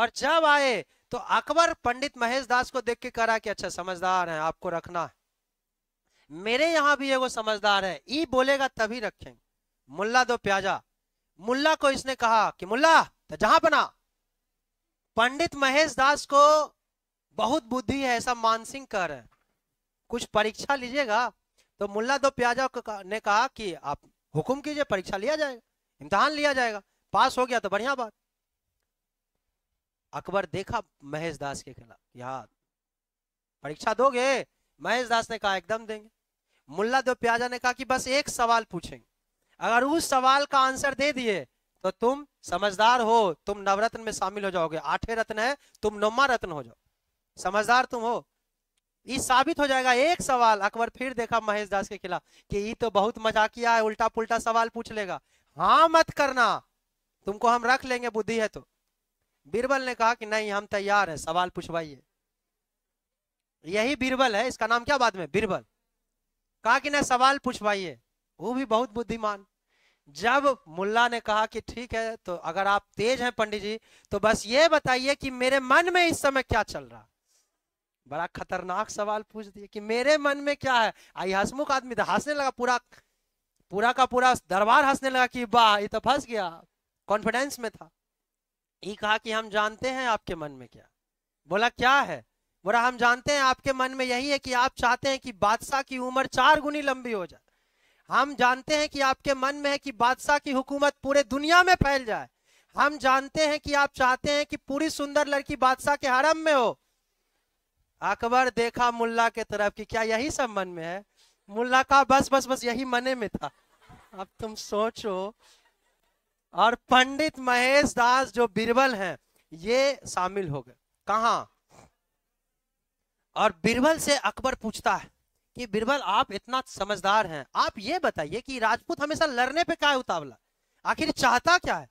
और जब आए तो अकबर पंडित महेश दास को देख के करा कि अच्छा समझदार है आपको रखना है मेरे यहां भी एगो समझदार है ई बोलेगा तभी रखेंगे मुल्ला दो प्याजा मुल्ला को इसने कहा कि मुल्ला तो जहां बना पंडित महेश दास को बहुत बुद्धि है ऐसा मानसिंह कर रहे हैं कुछ परीक्षा लीजिएगा तो मुल्ला दो प्याजा ने कहा कि आप हुक्म कीजिए परीक्षा लिया जाएगा इम्तहान लिया जाएगा पास हो गया तो बढ़िया बात अकबर देखा महेश दास के खिलाफ यहाँ परीक्षा दोगे महेश दास ने कहा एकदम देंगे मुल्ला दो प्याजा ने कहा कि बस एक सवाल पूछेंगे अगर उस सवाल का आंसर दे दिए तो तुम समझदार हो तुम नवरत्न में शामिल हो जाओगे आठवें रत्न है तुम नौमा रत्न हो जाओ समझदार तुम हो ये साबित हो जाएगा एक सवाल अकबर फिर देखा महेश दास के खिलाफ कि ये तो बहुत मजाकिया है उल्टा पुल्टा सवाल पूछ लेगा हाँ मत करना तुमको हम रख लेंगे बुद्धि है तो बीरबल ने कहा कि नहीं हम तैयार है सवाल पूछवाइए यही बीरबल है इसका नाम क्या बाद में बीरबल कहा कि नहीं सवाल पूछवाइए वो भी बहुत बुद्धिमान जब मुल्ला ने कहा कि ठीक है तो अगर आप तेज हैं पंडित जी तो बस ये बताइए कि मेरे मन में इस समय क्या चल रहा बड़ा खतरनाक सवाल पूछ दिया कि मेरे मन में क्या है आई हसमुख आदमी था हंसने लगा पूरा पूरा का पूरा दरबार हंसने लगा कि वाह ये तो फंस गया कॉन्फिडेंस में था ये कहा कि हम जानते हैं आपके मन में क्या बोला क्या है बोला हम जानते हैं आपके मन में यही है कि आप चाहते हैं कि बादशाह की उम्र चार गुनी लंबी हो जाए हम जानते हैं कि आपके मन में है कि बादशाह की हुकूमत पूरे दुनिया में फैल जाए हम जानते हैं कि आप चाहते हैं कि पूरी सुंदर लड़की बादशाह के हरम में हो अकबर देखा मुल्ला के तरफ कि क्या यही सब मन में है मुल्ला का बस बस बस यही मने में था अब तुम सोचो और पंडित महेश दास जो बीरबल हैं ये शामिल हो गए कहा और बीरबल से अकबर पूछता है कि बीरबल आप इतना समझदार हैं आप ये बताइए कि राजपूत हमेशा लड़ने पे क्या उतावला आखिर चाहता क्या है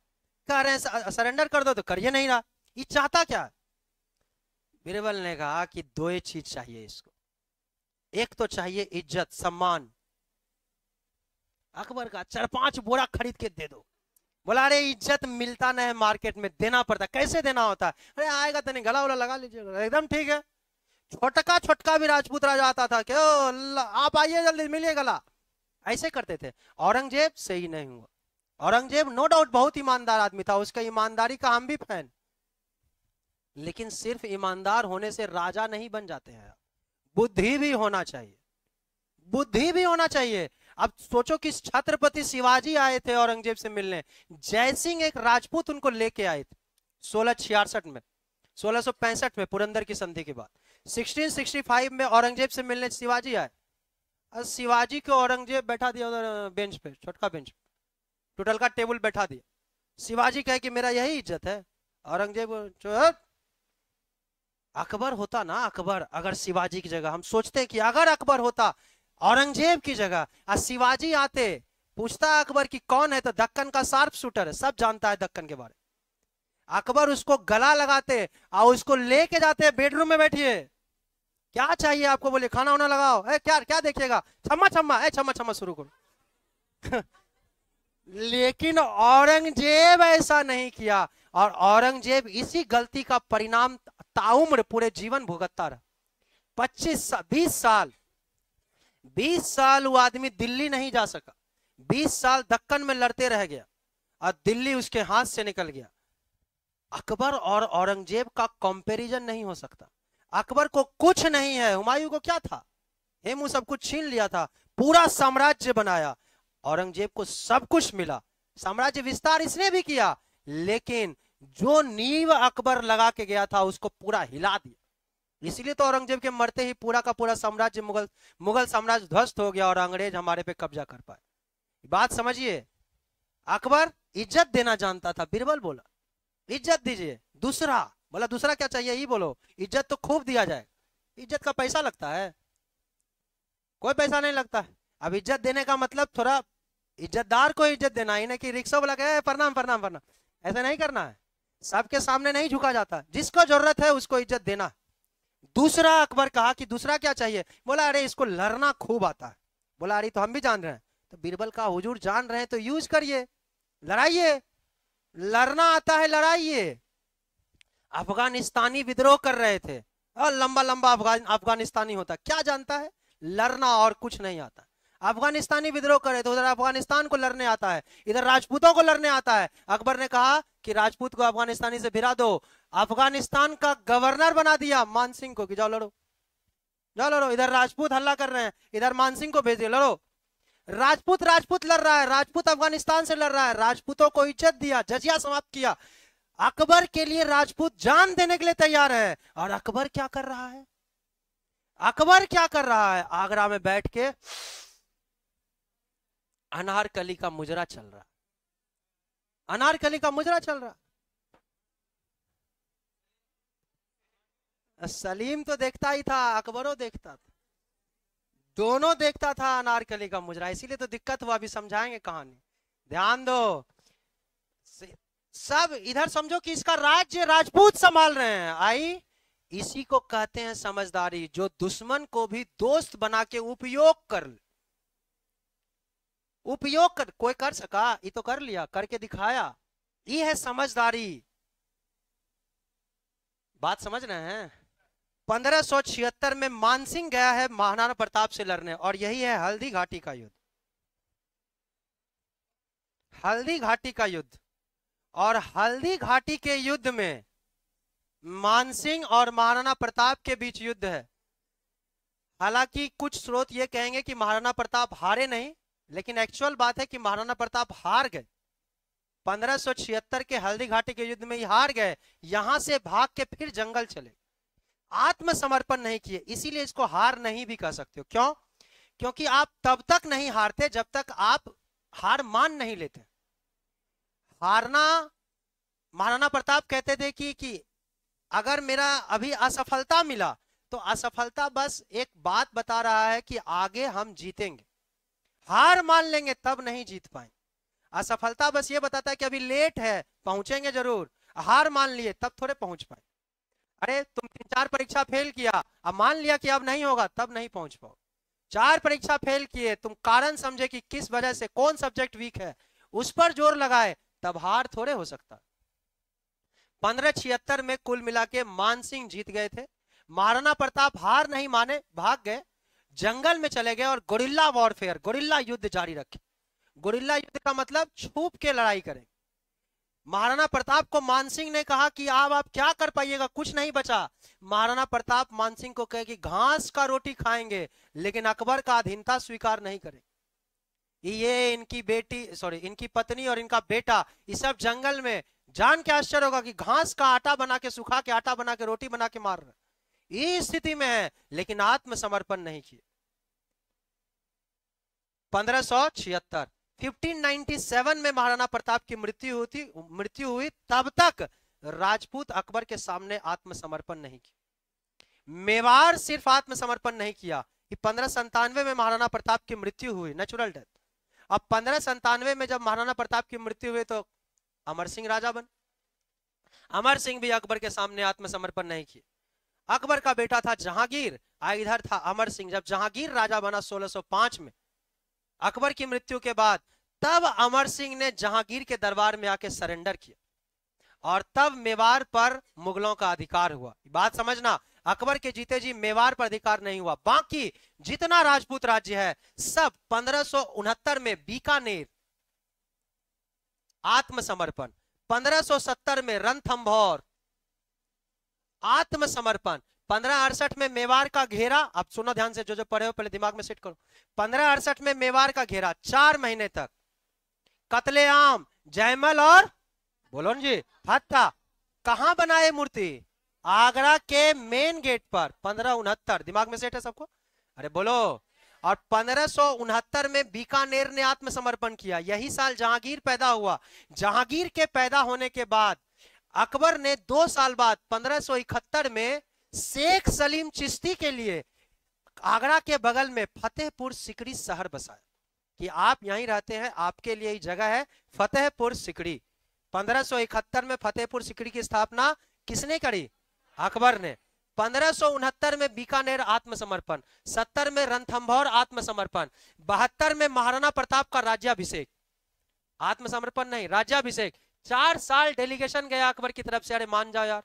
कह रहे हैं सरेंडर कर दो तो करिए नहीं रहा ये चाहता क्या है बीरबल ने कहा कि दो ही चीज चाहिए इसको एक तो चाहिए इज्जत सम्मान अकबर का चार पांच बोरा खरीद के दे दो बोला अरे इज्जत मिलता नहीं है मार्केट में देना पड़ता कैसे देना होता है अरे आएगा तो नहीं गला वाला लगा लीजिएगा एकदम ठीक है छोटका छोटका भी राजपूत राजा आता था क्यों आप आइए जल्दी मिलिए गला ऐसे करते थे औरंगजेब सही नहीं हुआ औरंगजेब नो डाउट बहुत ईमानदार आदमी था उसका ईमानदारी का हम भी फैन लेकिन सिर्फ ईमानदार होने से राजा नहीं बन जाते हैं बुद्धि भी होना चाहिए बुद्धि भी होना चाहिए अब सोचो कि छत्रपति शिवाजी आए थे औरंगजेब से मिलने जयसिंह एक राजपूत उनको लेके आए थे सोलह छियासठ में सोलह में पुरंदर की संधि के बाद 1665 में औरंगजेब से मिलने शिवाजी आए और शिवाजी को औरंगजेब बैठा दिया उधर बेंच पे छोटका बेंच पे टोटल का टेबल बैठा दिया शिवाजी कहे कि मेरा यही इज्जत है औरंगजेब अकबर होता ना अकबर अगर शिवाजी की जगह हम सोचते कि अगर अकबर होता औरंगजेब की जगह आ शिवाजी आते पूछता अकबर कि कौन है तो दक्कन का शार्प शूटर है सब जानता है दक्कन के बारे अकबर उसको गला लगाते और उसको लेके जाते हैं बेडरूम में बैठिए क्या चाहिए आपको बोले खाना वाना लगाओ है क्या क्या देखिएगा छम्मा छम्मा है छम्मा छम्मा शुरू करो लेकिन औरंगजेब ऐसा नहीं किया और औरंगजेब इसी गलती का परिणाम ताउम्र पूरे जीवन भुगतता रहा पच्चीस सा, बीस साल बीस साल वो आदमी दिल्ली नहीं जा सका बीस साल दक्कन में लड़ते रह गया और दिल्ली उसके हाथ से निकल गया अकबर और औरंगजेब का कंपैरिजन नहीं हो सकता अकबर को कुछ नहीं है हुमायूं को क्या था हेमू सब कुछ छीन लिया था पूरा साम्राज्य बनाया औरंगजेब को सब कुछ मिला साम्राज्य विस्तार इसने भी किया लेकिन जो नींव अकबर लगा के गया था उसको पूरा हिला दिया इसीलिए तो औरंगजेब के मरते ही पूरा का पूरा साम्राज्य मुगल मुगल साम्राज्य ध्वस्त हो गया और अंग्रेज हमारे पे कब्जा कर पाए बात समझिए अकबर इज्जत देना जानता था बीरबल बोला इज्जत दीजिए दूसरा बोला दूसरा क्या चाहिए ही बोलो इज्जत तो खूब दिया जाए इज्जत का पैसा लगता है कोई पैसा नहीं लगता है अब इज्जत देने का मतलब थोड़ा इज्जतदार को इज्जत देना ही ना कि रिक्शा वाला कहे प्रणाम प्रणाम प्रणाम ऐसा नहीं करना है सबके सामने नहीं झुका जाता जिसको जरूरत है उसको इज्जत देना दूसरा अकबर कहा कि दूसरा क्या चाहिए बोला अरे इसको लड़ना खूब आता है बोला अरे तो हम भी जान रहे हैं तो बीरबल का हुजूर जान रहे हैं तो यूज करिए लड़ाइए लड़ना आता है लड़ाइए अफगानिस्तानी विद्रोह कर रहे थे और लंबा लंबा अफगानिस्तानी होता क्या जानता है लड़ना और कुछ नहीं आता अफगानिस्तानी विद्रोह कर रहे थे उधर अफगानिस्तान को लड़ने आता है इधर राजपूतों को लड़ने आता है अकबर ने कहा कि राजपूत को अफगानिस्तानी से भिरा दो अफगानिस्तान का गवर्नर बना दिया मानसिंह को कि जाओ लड़ो जाओ लड़ो इधर राजपूत हल्ला कर रहे हैं इधर मानसिंह को भेज दिया लड़ो राजपूत राजपूत लड़ रहा है राजपूत अफगानिस्तान से लड़ रहा है राजपूतों को इज्जत दिया जजिया समाप्त किया अकबर के लिए राजपूत जान देने के लिए तैयार है और अकबर क्या कर रहा है अकबर क्या कर रहा है आगरा में बैठ के अनारकली का मुजरा चल रहा अनारकली का मुजरा चल रहा सलीम तो देखता ही था अकबरों देखता था दोनों देखता था अनारकली का मुजरा इसीलिए तो दिक्कत हुआ अभी समझाएंगे कहानी ध्यान दो सब इधर समझो कि इसका राज्य राजपूत संभाल रहे हैं आई इसी को कहते हैं समझदारी जो दुश्मन को भी दोस्त बना के उपयोग कर ले उपयोग कर कोई कर सका ये तो कर लिया करके दिखाया ये है समझदारी बात समझ रहे हैं पंद्रह सौ छिहत्तर में मानसिंह गया है महाराणा प्रताप से लड़ने और यही है हल्दी घाटी का युद्ध हल्दी घाटी का युद्ध और हल्दी घाटी के युद्ध में मानसिंह और महाराणा प्रताप के बीच युद्ध है हालांकि कुछ स्रोत ये कहेंगे कि महाराणा प्रताप हारे नहीं लेकिन एक्चुअल बात है कि महाराणा प्रताप हार गए 1576 के हल्दी घाटी के युद्ध में ही हार गए यहां से भाग के फिर जंगल चले आत्मसमर्पण नहीं किए इसीलिए इसको हार नहीं भी कह सकते हो क्यों क्योंकि आप तब तक नहीं हारते जब तक आप हार मान नहीं लेते हारना महाराणा प्रताप कहते थे कि कि अगर मेरा अभी असफलता मिला तो असफलता बस एक बात बता रहा है कि आगे हम जीतेंगे हार मान लेंगे तब नहीं जीत पाएंगे असफलता बस ये बताता है कि अभी लेट है पहुंचेंगे जरूर हार मान लिए तब थोड़े पहुंच पाए अरे तुम तीन चार परीक्षा फेल किया अब मान लिया कि अब नहीं होगा तब नहीं पहुंच पाओ चार परीक्षा फेल किए तुम कारण समझे कि किस वजह से कौन सब्जेक्ट वीक है उस पर जोर लगाए तब हार थोड़े हो सकता पंद्रह छिहत्तर में कुल मिला के मान सिंह जीत गए थे महाराणा प्रताप हार नहीं माने भाग गए जंगल में चले गए और गोरिल्ला वॉरफेयर गोरिल्ला युद्ध जारी रखे गोरिल्ला युद्ध का मतलब छुप के लड़ाई करें महाराणा प्रताप को मानसिंह ने कहा कि आप आप क्या कर पाइएगा कुछ नहीं बचा महाराणा प्रताप मानसिंह को कहे कि घास का रोटी खाएंगे लेकिन अकबर का अधीनता स्वीकार नहीं करें ये इनकी बेटी सॉरी इनकी पत्नी और इनका बेटा ये सब जंगल में जान के आश्चर्य होगा कि घास का आटा बना के सुखा के आटा बना के रोटी बना के मार रहे ये स्थिति में है लेकिन आत्मसमर्पण नहीं किए पंद्रह सौ छिहत्तर 1597 में महाराणा प्रताप की मृत्यु होती मृत्यु हुई तब तक राजपूत अकबर के सामने आत्मसमर्पण नहीं किया मेवाड़ सिर्फ आत्मसमर्पण नहीं किया पंद्रह संतानवे में महाराणा प्रताप की मृत्यु हुई नेचुरल डेथ अब पंद्रह संतानवे में जब महाराणा प्रताप की मृत्यु हुई तो अमर सिंह राजा बन अमर सिंह भी अकबर के सामने आत्मसमर्पण नहीं किए अकबर का बेटा था जहांगीर आ इधर था अमर सिंह जब जहांगीर राजा बना 1605 में अकबर की मृत्यु के बाद तब अमर सिंह ने जहांगीर के दरबार में आके सरेंडर किया और तब मेवाड़ पर मुगलों का अधिकार हुआ बात समझना अकबर के जीते जी मेवार पर अधिकार नहीं हुआ बाकी जितना राजपूत राज्य है सब पंद्रह में बीकानेर आत्मसमर्पण 1570 में रणथंभौर आत्मसमर्पण पंद्रह अड़सठ में मेवार का घेरा आप सुनो ध्यान से जो जो पढ़े हो पहले दिमाग में सेट करो पंद्रह अड़सठ में मेवार का घेरा चार महीने तक कतलेआम जयमल और बोलो जी फत्ता कहा बनाए मूर्ति आगरा के मेन गेट पर पंद्रह उनहत्तर दिमाग में सेट है सबको अरे बोलो और पंद्रह में बीकानेर ने आत्मसमर्पण किया यही साल जहांगीर पैदा हुआ जहांगीर के पैदा होने के बाद अकबर ने दो साल बाद पंद्रह में शेख सलीम चिश्ती के लिए आगरा के बगल में फतेहपुर सिकड़ी शहर बसाया कि आप यहीं रहते हैं आपके लिए जगह है फतेहपुर सिकड़ी पंद्रह में फतेहपुर सिकड़ी की स्थापना किसने करी अकबर ने पंद्रह में बीकानेर आत्मसमर्पण सत्तर में रणथंभौर आत्मसमर्पण बहत्तर में महाराणा प्रताप का राज्याभिषेक आत्मसमर्पण नहीं राज्याभिषेक चार साल डेलीगेशन गया अकबर की तरफ से अरे मान जाओ यार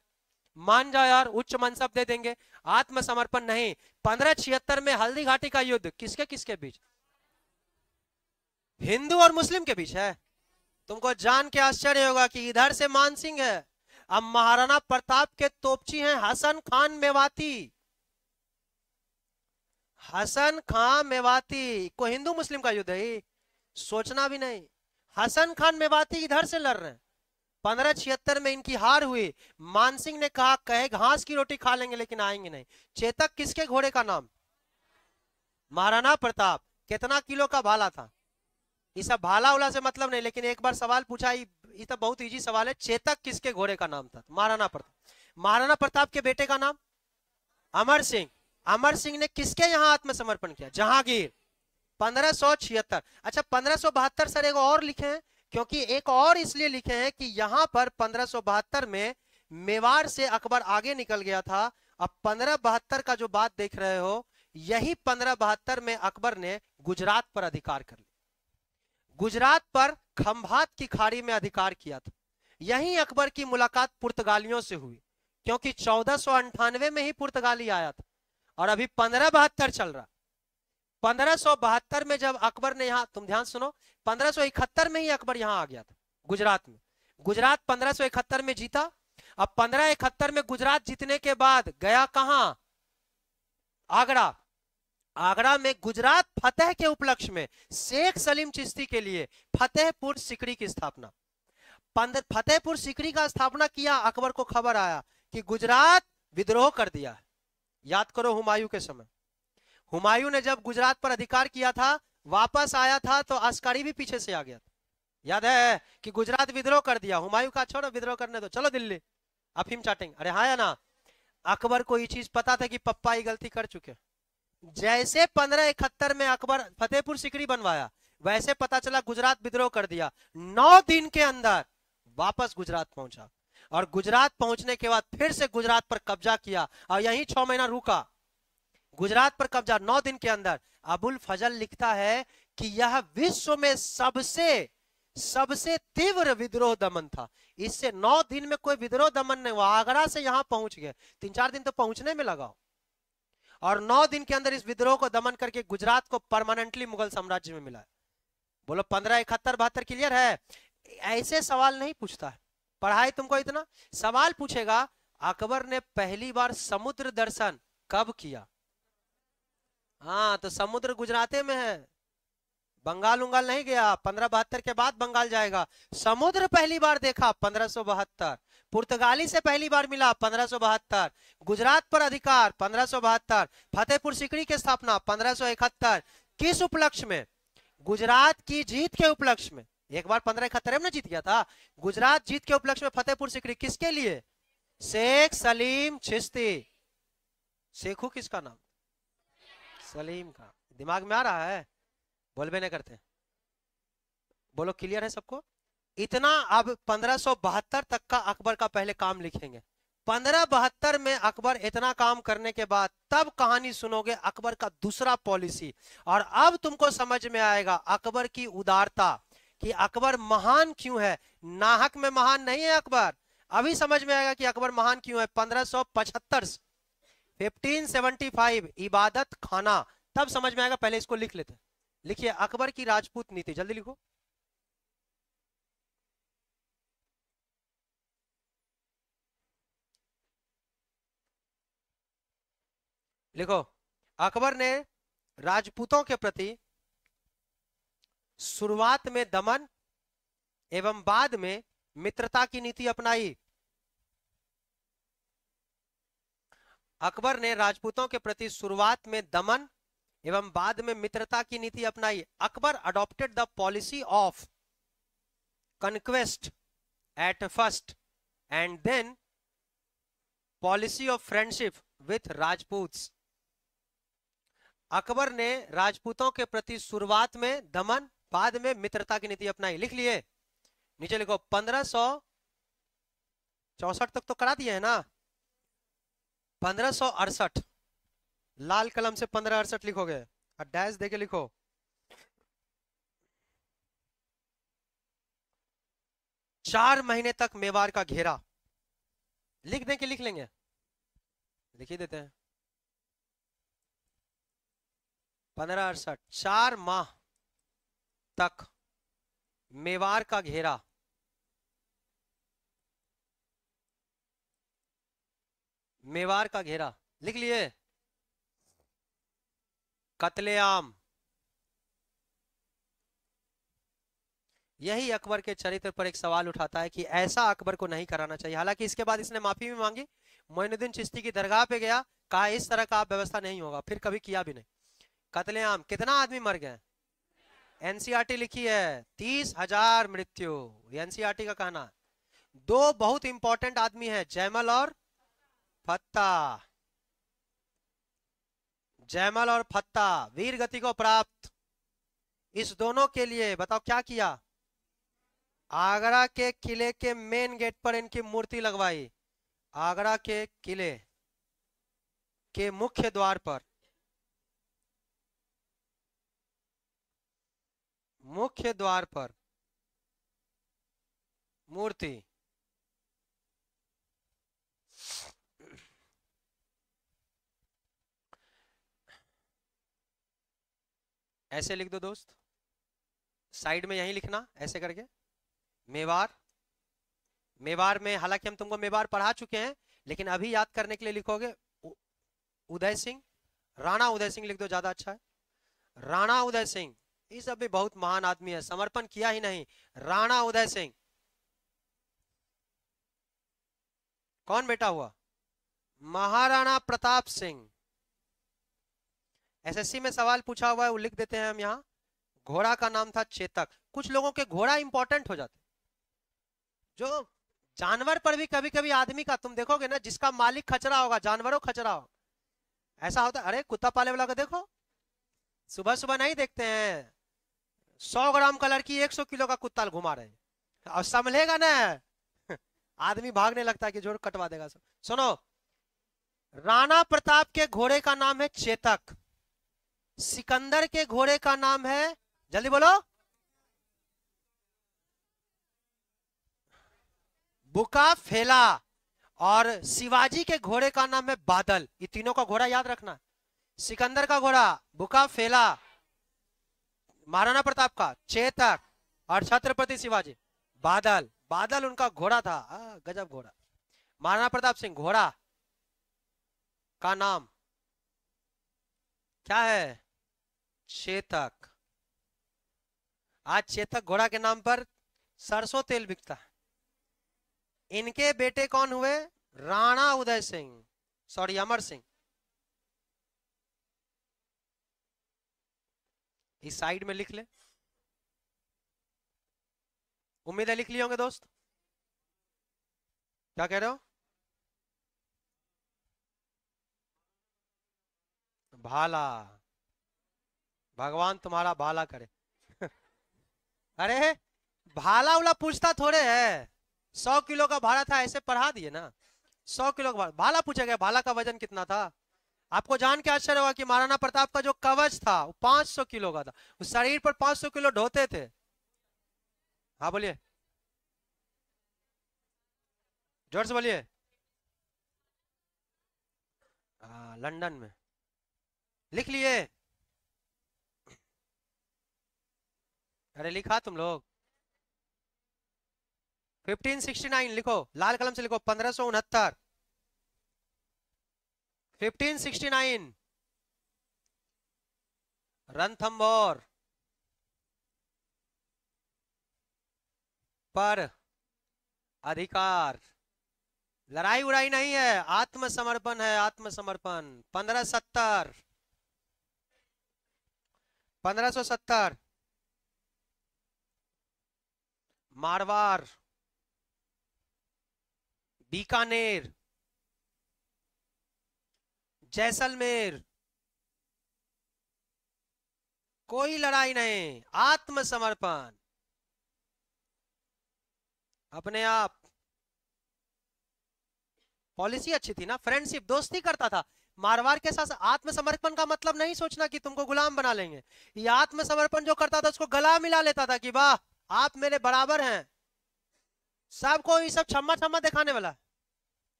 मान जाओ यार उच्च मनसब दे देंगे आत्मसमर्पण नहीं पंद्रह छिहत्तर में हल्दी घाटी का युद्ध किसके किसके बीच हिंदू और मुस्लिम के बीच है तुमको जान के आश्चर्य होगा कि इधर से मान सिंह है अब महाराणा प्रताप के तोपची हैं हसन खान मेवाती हसन खान मेवाती को हिंदू मुस्लिम का युद्ध है सोचना भी नहीं हसन खान मेवाती इधर से लड़ रहे हैं पंद्रह छिहत्तर में इनकी हार हुई मानसिंह ने कहा कहे घास की रोटी खा लेंगे लेकिन आएंगे नहीं चेतक किसके घोड़े का नाम महाराणा प्रताप कितना किलो का भाला था ये सब भाला उला से मतलब नहीं लेकिन एक बार सवाल पूछा ये तो बहुत इजी सवाल है चेतक किसके घोड़े का नाम था महाराणा प्रताप महाराणा प्रताप के बेटे का नाम अमर सिंह अमर सिंह ने किसके यहाँ आत्मसमर्पण किया जहांगीर पंद्रह अच्छा पंद्रह सर एगो और लिखे हैं क्योंकि एक और इसलिए लिखे हैं कि यहां पर पंद्रह में मेवाड़ से अकबर आगे निकल गया था अब पंद्रह बहत्तर का जो बात देख रहे हो यही पंद्रह बहत्तर में अकबर ने गुजरात पर अधिकार कर लिया गुजरात पर खंभात की खाड़ी में अधिकार किया था यही अकबर की मुलाकात पुर्तगालियों से हुई क्योंकि चौदह में ही पुर्तगाली आया था और अभी पंद्रह बहत्तर चल रहा पंद्रह में जब अकबर ने यहाँ तुम ध्यान सुनो पंद्रह में ही अकबर यहाँ आ गया था गुजरात में गुजरात पंद्रह में जीता अब पंद्रह इकहत्तर में गुजरात जीतने के बाद गया कहा आगरा आगरा में गुजरात फतेह के उपलक्ष्य में शेख सलीम चिश्ती के लिए फतेहपुर सिकड़ी की स्थापना फतेहपुर सिकड़ी का स्थापना किया अकबर को खबर आया कि गुजरात विद्रोह कर दिया याद करो हुमायूं के समय हुमायूं ने जब गुजरात पर अधिकार किया था वापस आया था तो अस्कारी भी पीछे से आ गया था याद है कि गुजरात विद्रोह कर दिया हुमायूं का छोड़ो विद्रोह करने दो चलो दिल्ली अफीम चाटेंगे अरे हाँ या ना अकबर को ये चीज पता था कि पप्पा ये गलती कर चुके जैसे पंद्रह इकहत्तर में अकबर फतेहपुर सिकरी बनवाया वैसे पता चला गुजरात विद्रोह कर दिया नौ दिन के अंदर वापस गुजरात पहुंचा और गुजरात पहुंचने के बाद फिर से गुजरात पर कब्जा किया और यही छह महीना रुका गुजरात पर कब्जा नौ दिन के अंदर अबुल फजल लिखता है कि यह विश्व में सबसे सबसे तीव्र विद्रोह दमन था इससे नौ दिन में कोई विद्रोह दमन नहीं हुआ आगरा से यहां पहुंच गया तीन चार दिन तो पहुंचने में लगाओ और नौ दिन के अंदर इस विद्रोह को दमन करके गुजरात को परमानेंटली मुगल साम्राज्य में मिला बोलो पंद्रह इकहत्तर बहत्तर क्लियर है ऐसे सवाल नहीं पूछता है पढ़ाई तुमको इतना सवाल पूछेगा अकबर ने पहली बार समुद्र दर्शन कब किया हाँ तो समुद्र गुजराते में है बंगाल उंगाल नहीं गया पंद्रह बहत्तर के बाद बंगाल जाएगा समुद्र पहली बार देखा पंद्रह सो बहत्तर पुर्तगाली से पहली बार मिला पंद्रह सो बहत्तर गुजरात पर अधिकार पंद्रह सो बहत्तर फतेहपुर सिकड़ी की स्थापना पंद्रह सो इकहत्तर किस उपलक्ष में गुजरात की जीत के उपलक्ष्य में एक बार पंद्रह इकहत्तर में जीत गया था गुजरात जीत के उपलक्ष्य में फतेहपुर सिकड़ी किसके लिए शेख सलीम छिस्ती शेखू किसका नाम सलीम का दिमाग में आ रहा है बोल भी नहीं करते बोलो क्लियर है सबको इतना अब पंद्रह तक का अकबर का पहले काम लिखेंगे पंद्रह बहत्तर में अकबर इतना काम करने के बाद तब कहानी सुनोगे अकबर का दूसरा पॉलिसी और अब तुमको समझ में आएगा अकबर की उदारता कि अकबर महान क्यों है नाहक में महान नहीं है अकबर अभी समझ में आएगा कि अकबर महान क्यों है पंद्रह सौ पचहत्तर 1575 इबादत खाना तब समझ में आएगा पहले इसको लिख लेते हैं लिखिए अकबर की राजपूत नीति जल्दी लिखो लिखो अकबर ने राजपूतों के प्रति शुरुआत में दमन एवं बाद में मित्रता की नीति अपनाई अकबर ने राजपूतों के प्रति शुरुआत में दमन एवं बाद में मित्रता की नीति अपनाई Akbar adopted the policy of conquest at first and then policy of friendship with Rajput Akbar ने राजपूतों के प्रति शुरुआत में दमन बाद में मित्रता की नीति अपनाई लिख लिए नीचे लिखो पंद्रह सौ चौसठ तक तो करा दिए है ना पंद्रह लाल कलम से पंद्रह अड़सठ लिखोगे और डैश देके लिखो चार महीने तक मेवाड़ का घेरा लिख दें कि लिख लेंगे लिख ही देते हैं पंद्रह अड़सठ चार माह तक मेवाड़ का घेरा मेवार का घेरा लिख लिए कतलेआम यही अकबर के चरित्र पर एक सवाल उठाता है कि ऐसा अकबर को नहीं कराना चाहिए हालांकि इसके बाद इसने माफी भी मांगी मोइनुद्दीन चिश्ती की दरगाह पे गया कहा इस तरह का व्यवस्था नहीं होगा फिर कभी किया भी नहीं कतलेआम कितना आदमी मर गए एनसीआरटी लिखी है तीस हजार मृत्यु एनसीआरटी का कहना दो बहुत इंपॉर्टेंट आदमी है जयमल और फत्ता जयमल और फत्ता वीर गति को प्राप्त इस दोनों के लिए बताओ क्या किया आगरा के किले के मेन गेट पर इनकी मूर्ति लगवाई आगरा के किले के मुख्य द्वार पर मुख्य द्वार पर मूर्ति ऐसे लिख दो दोस्त साइड में यही लिखना ऐसे करके मेवार मेवार में हालांकि हम तुमको मेवार पढ़ा चुके हैं लेकिन अभी याद करने के लिए लिखोगे उदय सिंह राणा उदय सिंह लिख दो ज्यादा अच्छा है राणा उदय सिंह ये सब भी बहुत महान आदमी है समर्पण किया ही नहीं राणा उदय सिंह कौन बेटा हुआ महाराणा प्रताप सिंह एसएससी में सवाल पूछा हुआ है वो लिख देते हैं हम यहाँ घोड़ा का नाम था चेतक कुछ लोगों के घोड़ा इंपॉर्टेंट हो जाते जो जानवर पर भी कभी कभी आदमी का तुम देखोगे ना जिसका मालिक खचरा होगा जानवरों खचरा होगा ऐसा होता है अरे कुत्ता पाले वाला को देखो सुबह सुबह नहीं देखते हैं सौ ग्राम का लड़की एक सौ किलो का कुत्ता घुमा रहे और संभलेगा ना आदमी भागने लगता है कि जोर कटवा देगा सुनो राणा प्रताप के घोड़े का नाम है चेतक सिकंदर के घोड़े का नाम है जल्दी बोलो बुका फेला और शिवाजी के घोड़े का नाम है बादल ये तीनों का घोड़ा याद रखना सिकंदर का घोड़ा बुका फेला महाराणा प्रताप का चेतक और छत्रपति शिवाजी बादल बादल उनका घोड़ा था आ, गजब घोड़ा महाराणा प्रताप सिंह घोड़ा का नाम क्या है चेतक आज चेतक घोड़ा के नाम पर सरसों तेल बिकता है इनके बेटे कौन हुए राणा उदय सिंह सॉरी अमर सिंह इस साइड में लिख ले उम्मीद है लिख लिए होंगे दोस्त क्या कह रहे हो भाला भगवान तुम्हारा भाला करे अरे भाला उला पूछता थोड़े है सौ किलो का भाड़ा था ऐसे पढ़ा दिए ना सौ किलो का भाला, भाला पूछा गया भाला का वजन कितना था आपको जान के आश्चर्य होगा कि महाराणा प्रताप का जो कवच था वो पांच सौ किलो का था उस शरीर पर पांच सौ किलो ढोते थे हाँ बोलिए जोर से बोलिए लंदन में लिख लिए अरे लिखा तुम लोग 1569 लिखो लाल कलम से लिखो पंद्रह सो उनहत्तर फिफ्टीन सिक्सटी नाइन पर अधिकार लड़ाई उड़ाई नहीं है आत्मसमर्पण है आत्मसमर्पण पंद्रह सत्तर पंद्रह सो सत्तर मारवाड़ बीकानेर जैसलमेर कोई लड़ाई नहीं आत्मसमर्पण अपने आप पॉलिसी अच्छी थी ना फ्रेंडशिप दोस्ती करता था मारवाड़ के साथ आत्मसमर्पण का मतलब नहीं सोचना कि तुमको गुलाम बना लेंगे ये आत्मसमर्पण जो करता था उसको गला मिला लेता था कि वाह आप मेरे बराबर हैं सबको ये सब छम्मा छम्मा दिखाने वाला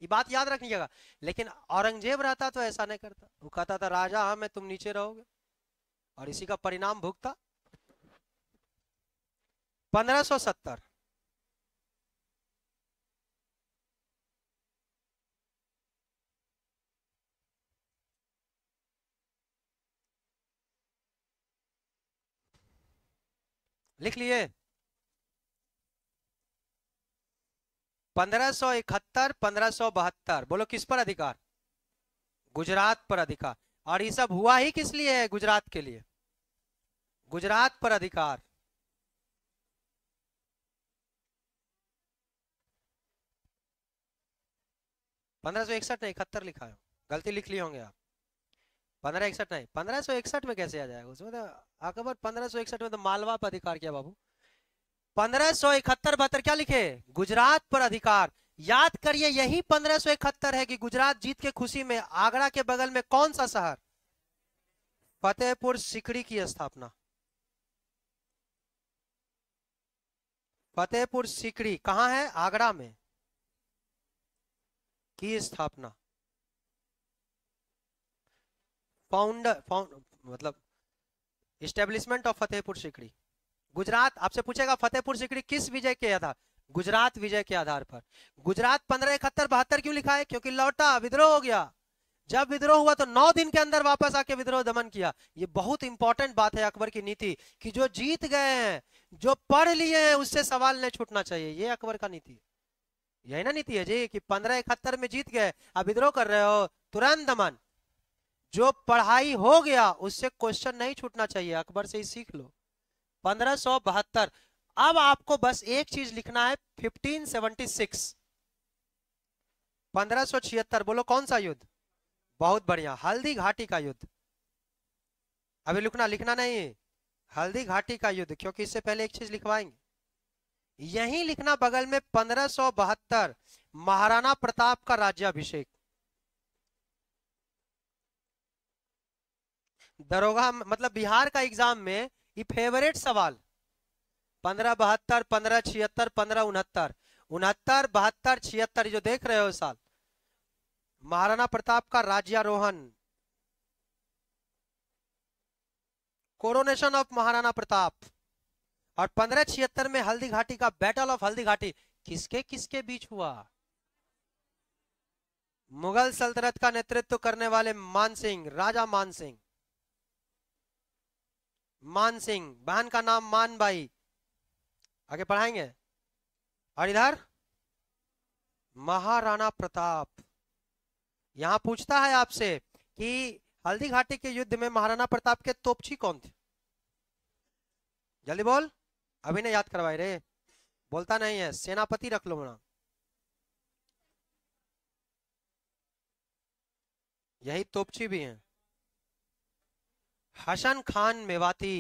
ये बात याद रखिएगा लेकिन औरंगजेब रहता तो ऐसा नहीं करता वो कहता था राजा हाँ मैं तुम नीचे रहोगे और इसी का परिणाम भुगता 1570 लिख लिए पंद्रह सौ इकहत्तर पंद्रह सौ बहत्तर बोलो किस पर अधिकार गुजरात पर अधिकार और ये सब हुआ ही किस लिए है गुजरात के लिए गुजरात पर अधिकार पंद्रह सौ इकसठ नहीं इकहत्तर लिखा है गलती लिख ली होंगे आप पंद्रह इकसठ नहीं पंद्रह सौ इकसठ में कैसे आ जाएगा उसमें तो अकबर पंद्रह सौ इकसठ में तो मालवा पर अधिकार किया बाबू पंद्रह सौ इकहत्तर बहत्तर क्या लिखे गुजरात पर अधिकार याद करिए यही पंद्रह सौ इकहत्तर है कि गुजरात जीत के खुशी में आगरा के बगल में कौन सा शहर फतेहपुर सिकड़ी की स्थापना फतेहपुर सिकड़ी कहां है आगरा में की स्थापना फाउंडर फाउंड मतलब स्टेब्लिशमेंट ऑफ फतेहपुर सिकड़ी गुजरात आपसे पूछेगा फतेहपुर सिकड़ी किस विजय के आधार गुजरात विजय के आधार पर गुजरात पंद्रह इकहत्तर बहत्तर क्यों लिखा है क्योंकि लौटा विद्रोह हो गया जब विद्रोह हुआ तो नौ दिन के अंदर वापस आके विद्रोह दमन किया ये बहुत इंपॉर्टेंट बात है अकबर की नीति कि जो जीत गए हैं जो पढ़ लिए हैं उससे सवाल नहीं छूटना चाहिए ये अकबर का नीति है यही ना नीति है जी कि पंद्रह इकहत्तर में जीत गए अब विद्रोह कर रहे हो तुरंत दमन जो पढ़ाई हो गया उससे क्वेश्चन नहीं छूटना चाहिए अकबर से ही सीख लो 1572 अब आपको बस एक चीज लिखना है 1576 1576 बोलो कौन सा युद्ध बहुत बढ़िया हल्दी घाटी का युद्ध अभी लिखना लिखना नहीं हल्दी घाटी का युद्ध क्योंकि इससे पहले एक चीज लिखवाएंगे यही लिखना बगल में पंद्रह महाराणा प्रताप का राज्याभिषेक दरोगा मतलब बिहार का एग्जाम में ये फेवरेट सवाल पंद्रह बहत्तर पंद्रह छिहत्तर पंद्रह उनहत्तर उनहत्तर बहत्तर छिहत्तर जो देख रहे हो साल महाराणा प्रताप का राज्यारोहण कोरोनेशन ऑफ महाराणा प्रताप और पंद्रह छिहत्तर में हल्दी घाटी का बैटल ऑफ हल्दी घाटी किसके किसके बीच हुआ मुगल सल्तनत का नेतृत्व करने वाले मानसिंह राजा मानसिंह मान सिंह बहन का नाम मान बाई आगे पढ़ाएंगे और इधर महाराणा प्रताप यहां पूछता है आपसे कि हल्दी घाटी के युद्ध में महाराणा प्रताप के तोपची कौन थे जल्दी बोल अभी नहीं याद करवाई रे बोलता नहीं है सेनापति रख लो ना यही तोपची भी हैं हसन खान मेवाती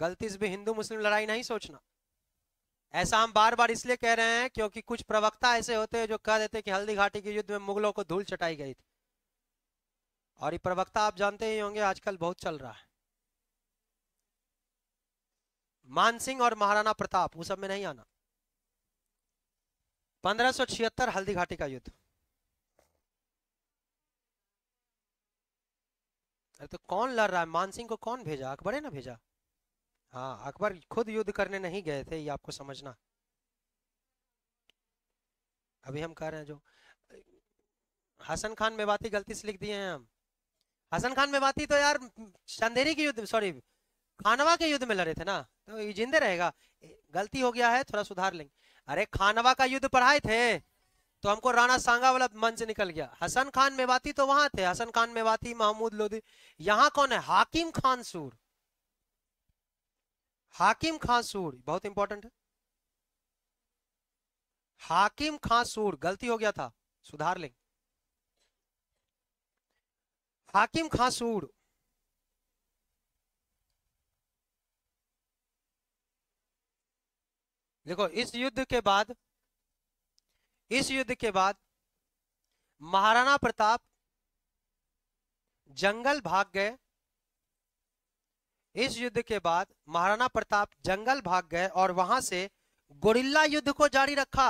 गलती से हिंदू मुस्लिम लड़ाई नहीं सोचना ऐसा हम बार बार इसलिए कह रहे हैं क्योंकि कुछ प्रवक्ता ऐसे होते हैं जो कह देते कि हल्दी घाटी के युद्ध में मुगलों को धूल चटाई गई थी और ये प्रवक्ता आप जानते ही होंगे आजकल बहुत चल रहा है मानसिंह और महाराणा प्रताप वो सब में नहीं आना पंद्रह हल्दी घाटी का युद्ध अरे तो कौन लड़ रहा है मानसिंह को कौन भेजा अकबर है ना भेजा हाँ अकबर खुद युद्ध करने नहीं गए थे ये आपको समझना अभी हम कह रहे हैं जो हसन खान मेवाती गलती से लिख दिए हैं हम हसन खान मेवाती तो यार चंदेरी के युद्ध सॉरी खानवा के युद्ध में लड़े थे ना तो ये जिंदे रहेगा गलती हो गया है थोड़ा सुधार लेंगे अरे खानवा का युद्ध पढ़ाए थे तो हमको राणा सांगा वाला मन से निकल गया हसन खान मेवाती तो वहां थे हसन खान मेवाती महमूद लोधी यहां कौन है हाकिम खान सूर हाकिम खान सूर बहुत इंपॉर्टेंट है हाकिम खान सूर गलती हो गया था सुधार लेंगे हाकिम खान सूर देखो इस युद्ध के बाद इस युद्ध के बाद महाराणा प्रताप जंगल भाग गए इस युद्ध के बाद महाराणा प्रताप जंगल भाग गए और वहां से गोरिल्ला युद्ध को जारी रखा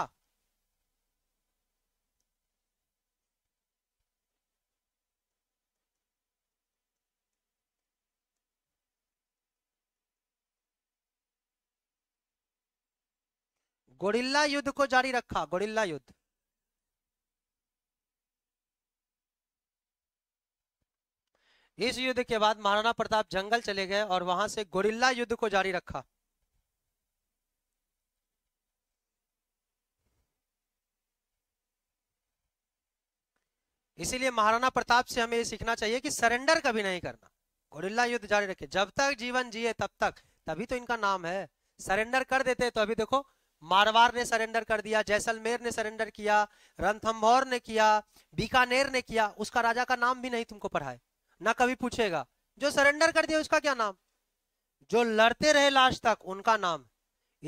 गोरिल्ला युद्ध को जारी रखा गोरिल्ला युद्ध इस युद्ध के बाद महाराणा प्रताप जंगल चले गए और वहां से गोरिल्ला युद्ध को जारी रखा इसीलिए महाराणा प्रताप से हमें यह सीखना चाहिए कि सरेंडर कभी नहीं करना गोरिल्ला युद्ध जारी रखे जब तक जीवन जिए तब तक तभी तो इनका नाम है सरेंडर कर देते तो अभी देखो मारवार ने सरेंडर कर दिया जैसलमेर ने सरेंडर किया रणथम्भौर ने किया बीकानेर ने किया उसका राजा का नाम भी नहीं तुमको पढ़ाए ना कभी पूछेगा जो सरेंडर कर दिया उसका क्या नाम जो लड़ते रहे लास्ट तक उनका नाम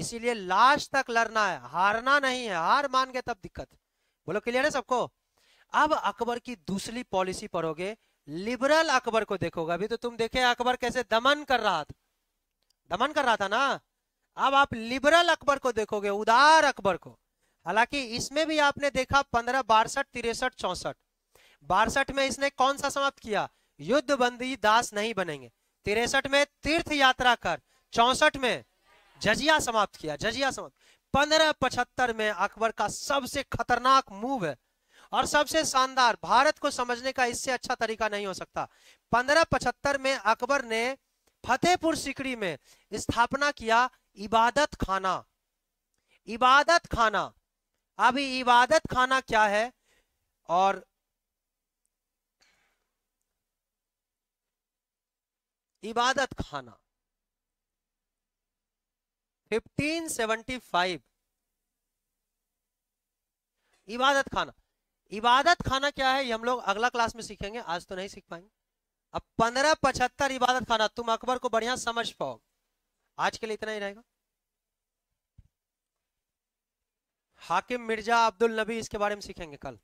इसीलिए लास्ट तक लड़ना है हारना नहीं है हार मान गए तब दिक्कत बोलो क्लियर है सबको अब अकबर की दूसरी पॉलिसी पढ़ोगे लिबरल अकबर को देखोगे अभी तो तुम देखे अकबर कैसे दमन कर रहा था दमन कर रहा था ना अब आप लिबरल अकबर को देखोगे उदार अकबर को हालांकि इसमें भी आपने देखा पंद्रह बासठ तिरसठ चौसठ बासठ में इसने कौन सा समाप्त किया युद्ध बंदी दास नहीं बनेंगे तिरसठ में तीर्थ यात्रा कर चौसठ में जजिया समाप्त किया जजिया समाप्त पंद्रह पचहत्तर में अकबर का सबसे खतरनाक मूव है और सबसे शानदार भारत को समझने का इससे अच्छा तरीका नहीं हो सकता पंद्रह पचहत्तर में अकबर ने फतेहपुर सिकड़ी में स्थापना किया इबादत खाना इबादत खाना अभी इबादत खाना क्या है और इबादत खाना 1575 इबादत खाना इबादत खाना क्या है ये हम लोग अगला क्लास में सीखेंगे आज तो नहीं सीख पाएंगे अब पंद्रह पचहत्तर इबादत खाना तुम अकबर को बढ़िया समझ पाओगे आज के लिए इतना ही रहेगा हाकिम मिर्जा अब्दुल नबी इसके बारे में सीखेंगे कल